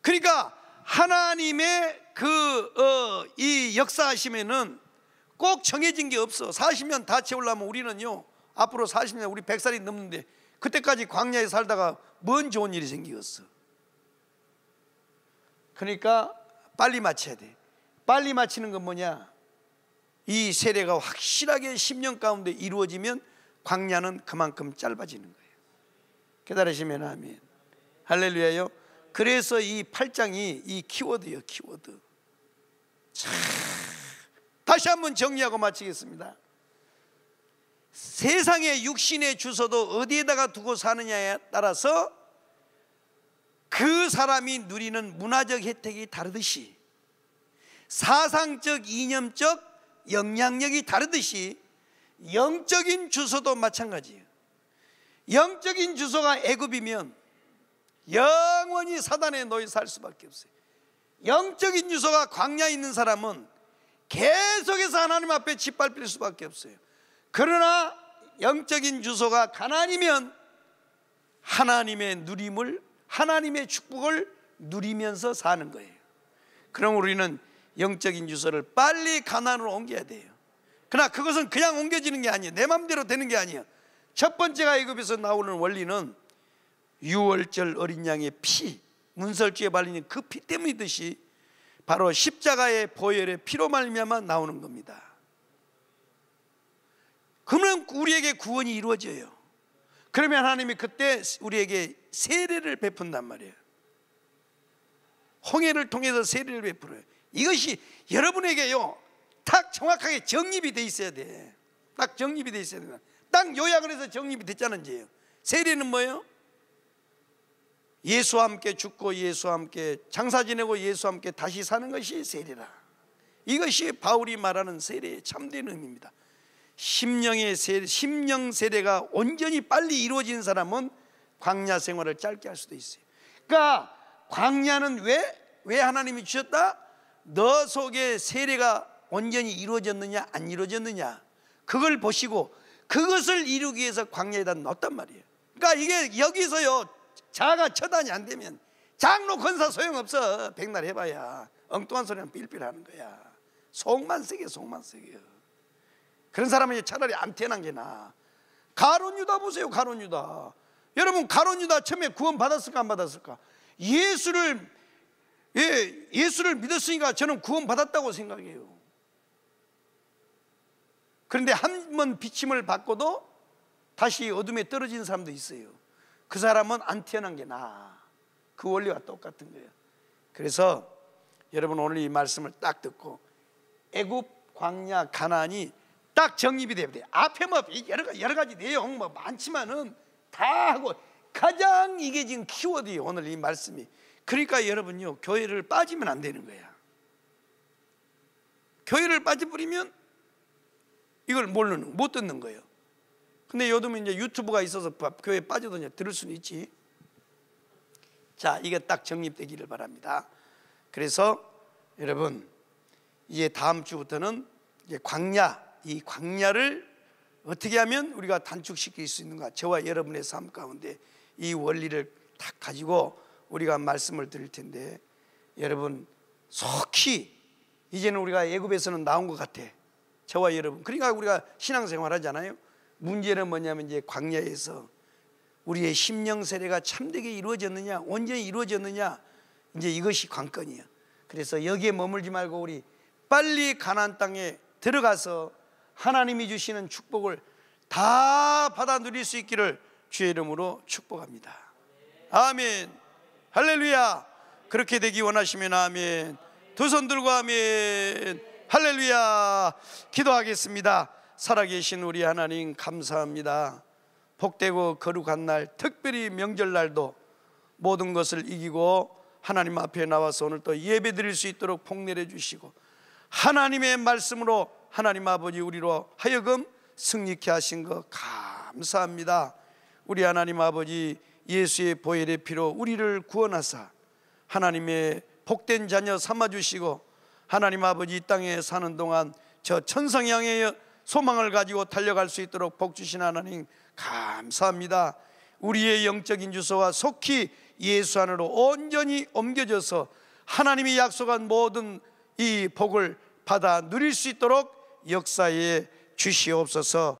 그러니까 하나님의 그이 어, 역사하시면는꼭 정해진 게 없어. 40년 다 채우려면 우리는요. 앞으로 40년 우리 100살이 넘는데 그때까지 광야에 살다가 뭔 좋은 일이 생기겠어. 그러니까 빨리 마쳐야 돼. 빨리 마치는 건 뭐냐? 이 세례가 확실하게 10년 가운데 이루어지면 광야는 그만큼 짧아지는 거예요. 깨달으시면 아멘. 할렐루야요. 그래서 이 8장이 이 키워드예요, 키워드. 참, 다시 한번 정리하고 마치겠습니다. 세상의 육신의 주소도 어디에다가 두고 사느냐에 따라서 그 사람이 누리는 문화적 혜택이 다르듯이 사상적 이념적 영향력이 다르듯이 영적인 주소도 마찬가지예요. 영적인 주소가 애굽이면 영원히 사단의 노예 살 수밖에 없어요. 영적인 유서가 광야에 있는 사람은 계속해서 하나님 앞에 짓밟힐 수밖에 없어요. 그러나 영적인 주소가 가난이면 하나님의 누림을 하나님의 축복을 누리면서 사는 거예요. 그럼 우리는 영적인 주소를 빨리 가난으로 옮겨야 돼요. 그러나 그것은 그냥 옮겨지는 게 아니에요. 내 마음대로 되는 게 아니에요. 첫 번째가 애굽에서 나오는 원리는 유월절 어린 양의 피 문설주에 발리는 그 피 때문이듯이 바로 십자가의 보혈의 피로 말미암아 나오는 겁니다. 그러면 우리에게 구원이 이루어져요. 그러면 하나님이 그때 우리에게 세례를 베푼단 말이에요. 홍해를 통해서 세례를 베풀어요. 이것이 여러분에게요 딱 정확하게 정립이 돼 있어야 돼. 딱 정립이 돼 있어야 돼. 딱 요약을 해서 정립이 됐다는 요 세례는 뭐예요? 예수와 함께 죽고 예수와 함께 장사 지내고 예수와 함께 다시 사는 것이 세례라. 이것이 바울이 말하는 세례의 참된 의미입니다. 심령의 세례, 심령 세례가 온전히 빨리 이루어진 사람은 광야 생활을 짧게 할 수도 있어요. 그러니까 광야는 왜? 왜 하나님이 주셨다? 너 속에 세례가 온전히 이루어졌느냐 안 이루어졌느냐 그걸 보시고 그것을 이루기 위해서 광야에다 넣었단 말이에요. 그러니까 이게 여기서요 자가 처단이 안 되면 장로 권사 소용없어 백날 해봐야 엉뚱한 소리는 삘삘하는 거야 속만 쓰게 속만 쓰게 그런 사람은 차라리 안 태어난 게 나아 가론 유다 보세요 가론 유다 여러분 가론 유다 처음에 구원 받았을까 안 받았을까 예수를 예, 예수를 믿었으니까 저는 구원 받았다고 생각해요 그런데 한 번 비침을 받고도 다시 어둠에 떨어진 사람도 있어요 그 사람은 안 태어난 게 나아. 그 원리와 똑같은 거예요. 그래서 여러분 오늘 이 말씀을 딱 듣고 애굽 광야 가난이 딱 정립이 되어야 돼. 앞에 뭐 여러 가지 여러 가지 내용 뭐 많지만은 다 하고 가장 이게 지금 키워드예 오늘 이 말씀이. 그러니까 여러분요 교회를 빠지면 안 되는 거야. 교회를 빠져버리면 이걸 모르는 못 듣는 거예요. 근데 요즘은 이제 유튜브가 있어서 교회에 빠져도 이제 들을 수는 있지. 자, 이게 딱 정립되기를 바랍니다. 그래서 여러분 이제 다음 주부터는 이제 광야 이 광야를 어떻게 하면 우리가 단축시킬 수 있는가? 저와 여러분의 삶 가운데 이 원리를 딱 가지고 우리가 말씀을 드릴 텐데 여러분 속히 이제는 우리가 애굽에서는 나온 것 같아. 저와 여러분. 그러니까 우리가 신앙생활 하잖아요. 문제는 뭐냐면 이제 광야에서 우리의 심령 세례가 참되게 이루어졌느냐, 온전히 이루어졌느냐, 이제 이것이 관건이야. 그래서 여기에 머물지 말고 우리 빨리 가나안 땅에 들어가서 하나님이 주시는 축복을 다 받아 누릴 수 있기를 주의 이름으로 축복합니다. 아멘. 할렐루야. 그렇게 되기 원하시면 아멘. 두 손 들고 아멘. 할렐루야. 기도하겠습니다. 살아계신 우리 하나님 감사합니다. 복되고 거룩한 날, 특별히 명절날도 모든 것을 이기고 하나님 앞에 나와서 오늘 또 예배 드릴 수 있도록 폭내려 주시고 하나님의 말씀으로 하나님 아버지 우리로 하여금 승리케 하신 것 감사합니다. 우리 하나님 아버지 예수의 보혈의 피로 우리를 구원하사 하나님의 복된 자녀 삼아 주시고 하나님 아버지 이 땅에 사는 동안 저 천상 향해 소망을 가지고 달려갈 수 있도록 복주신 하나님 감사합니다. 우리의 영적인 주소와 속히 예수 안으로 온전히 옮겨져서 하나님이 약속한 모든 이 복을 받아 누릴 수 있도록 역사에 주시옵소서.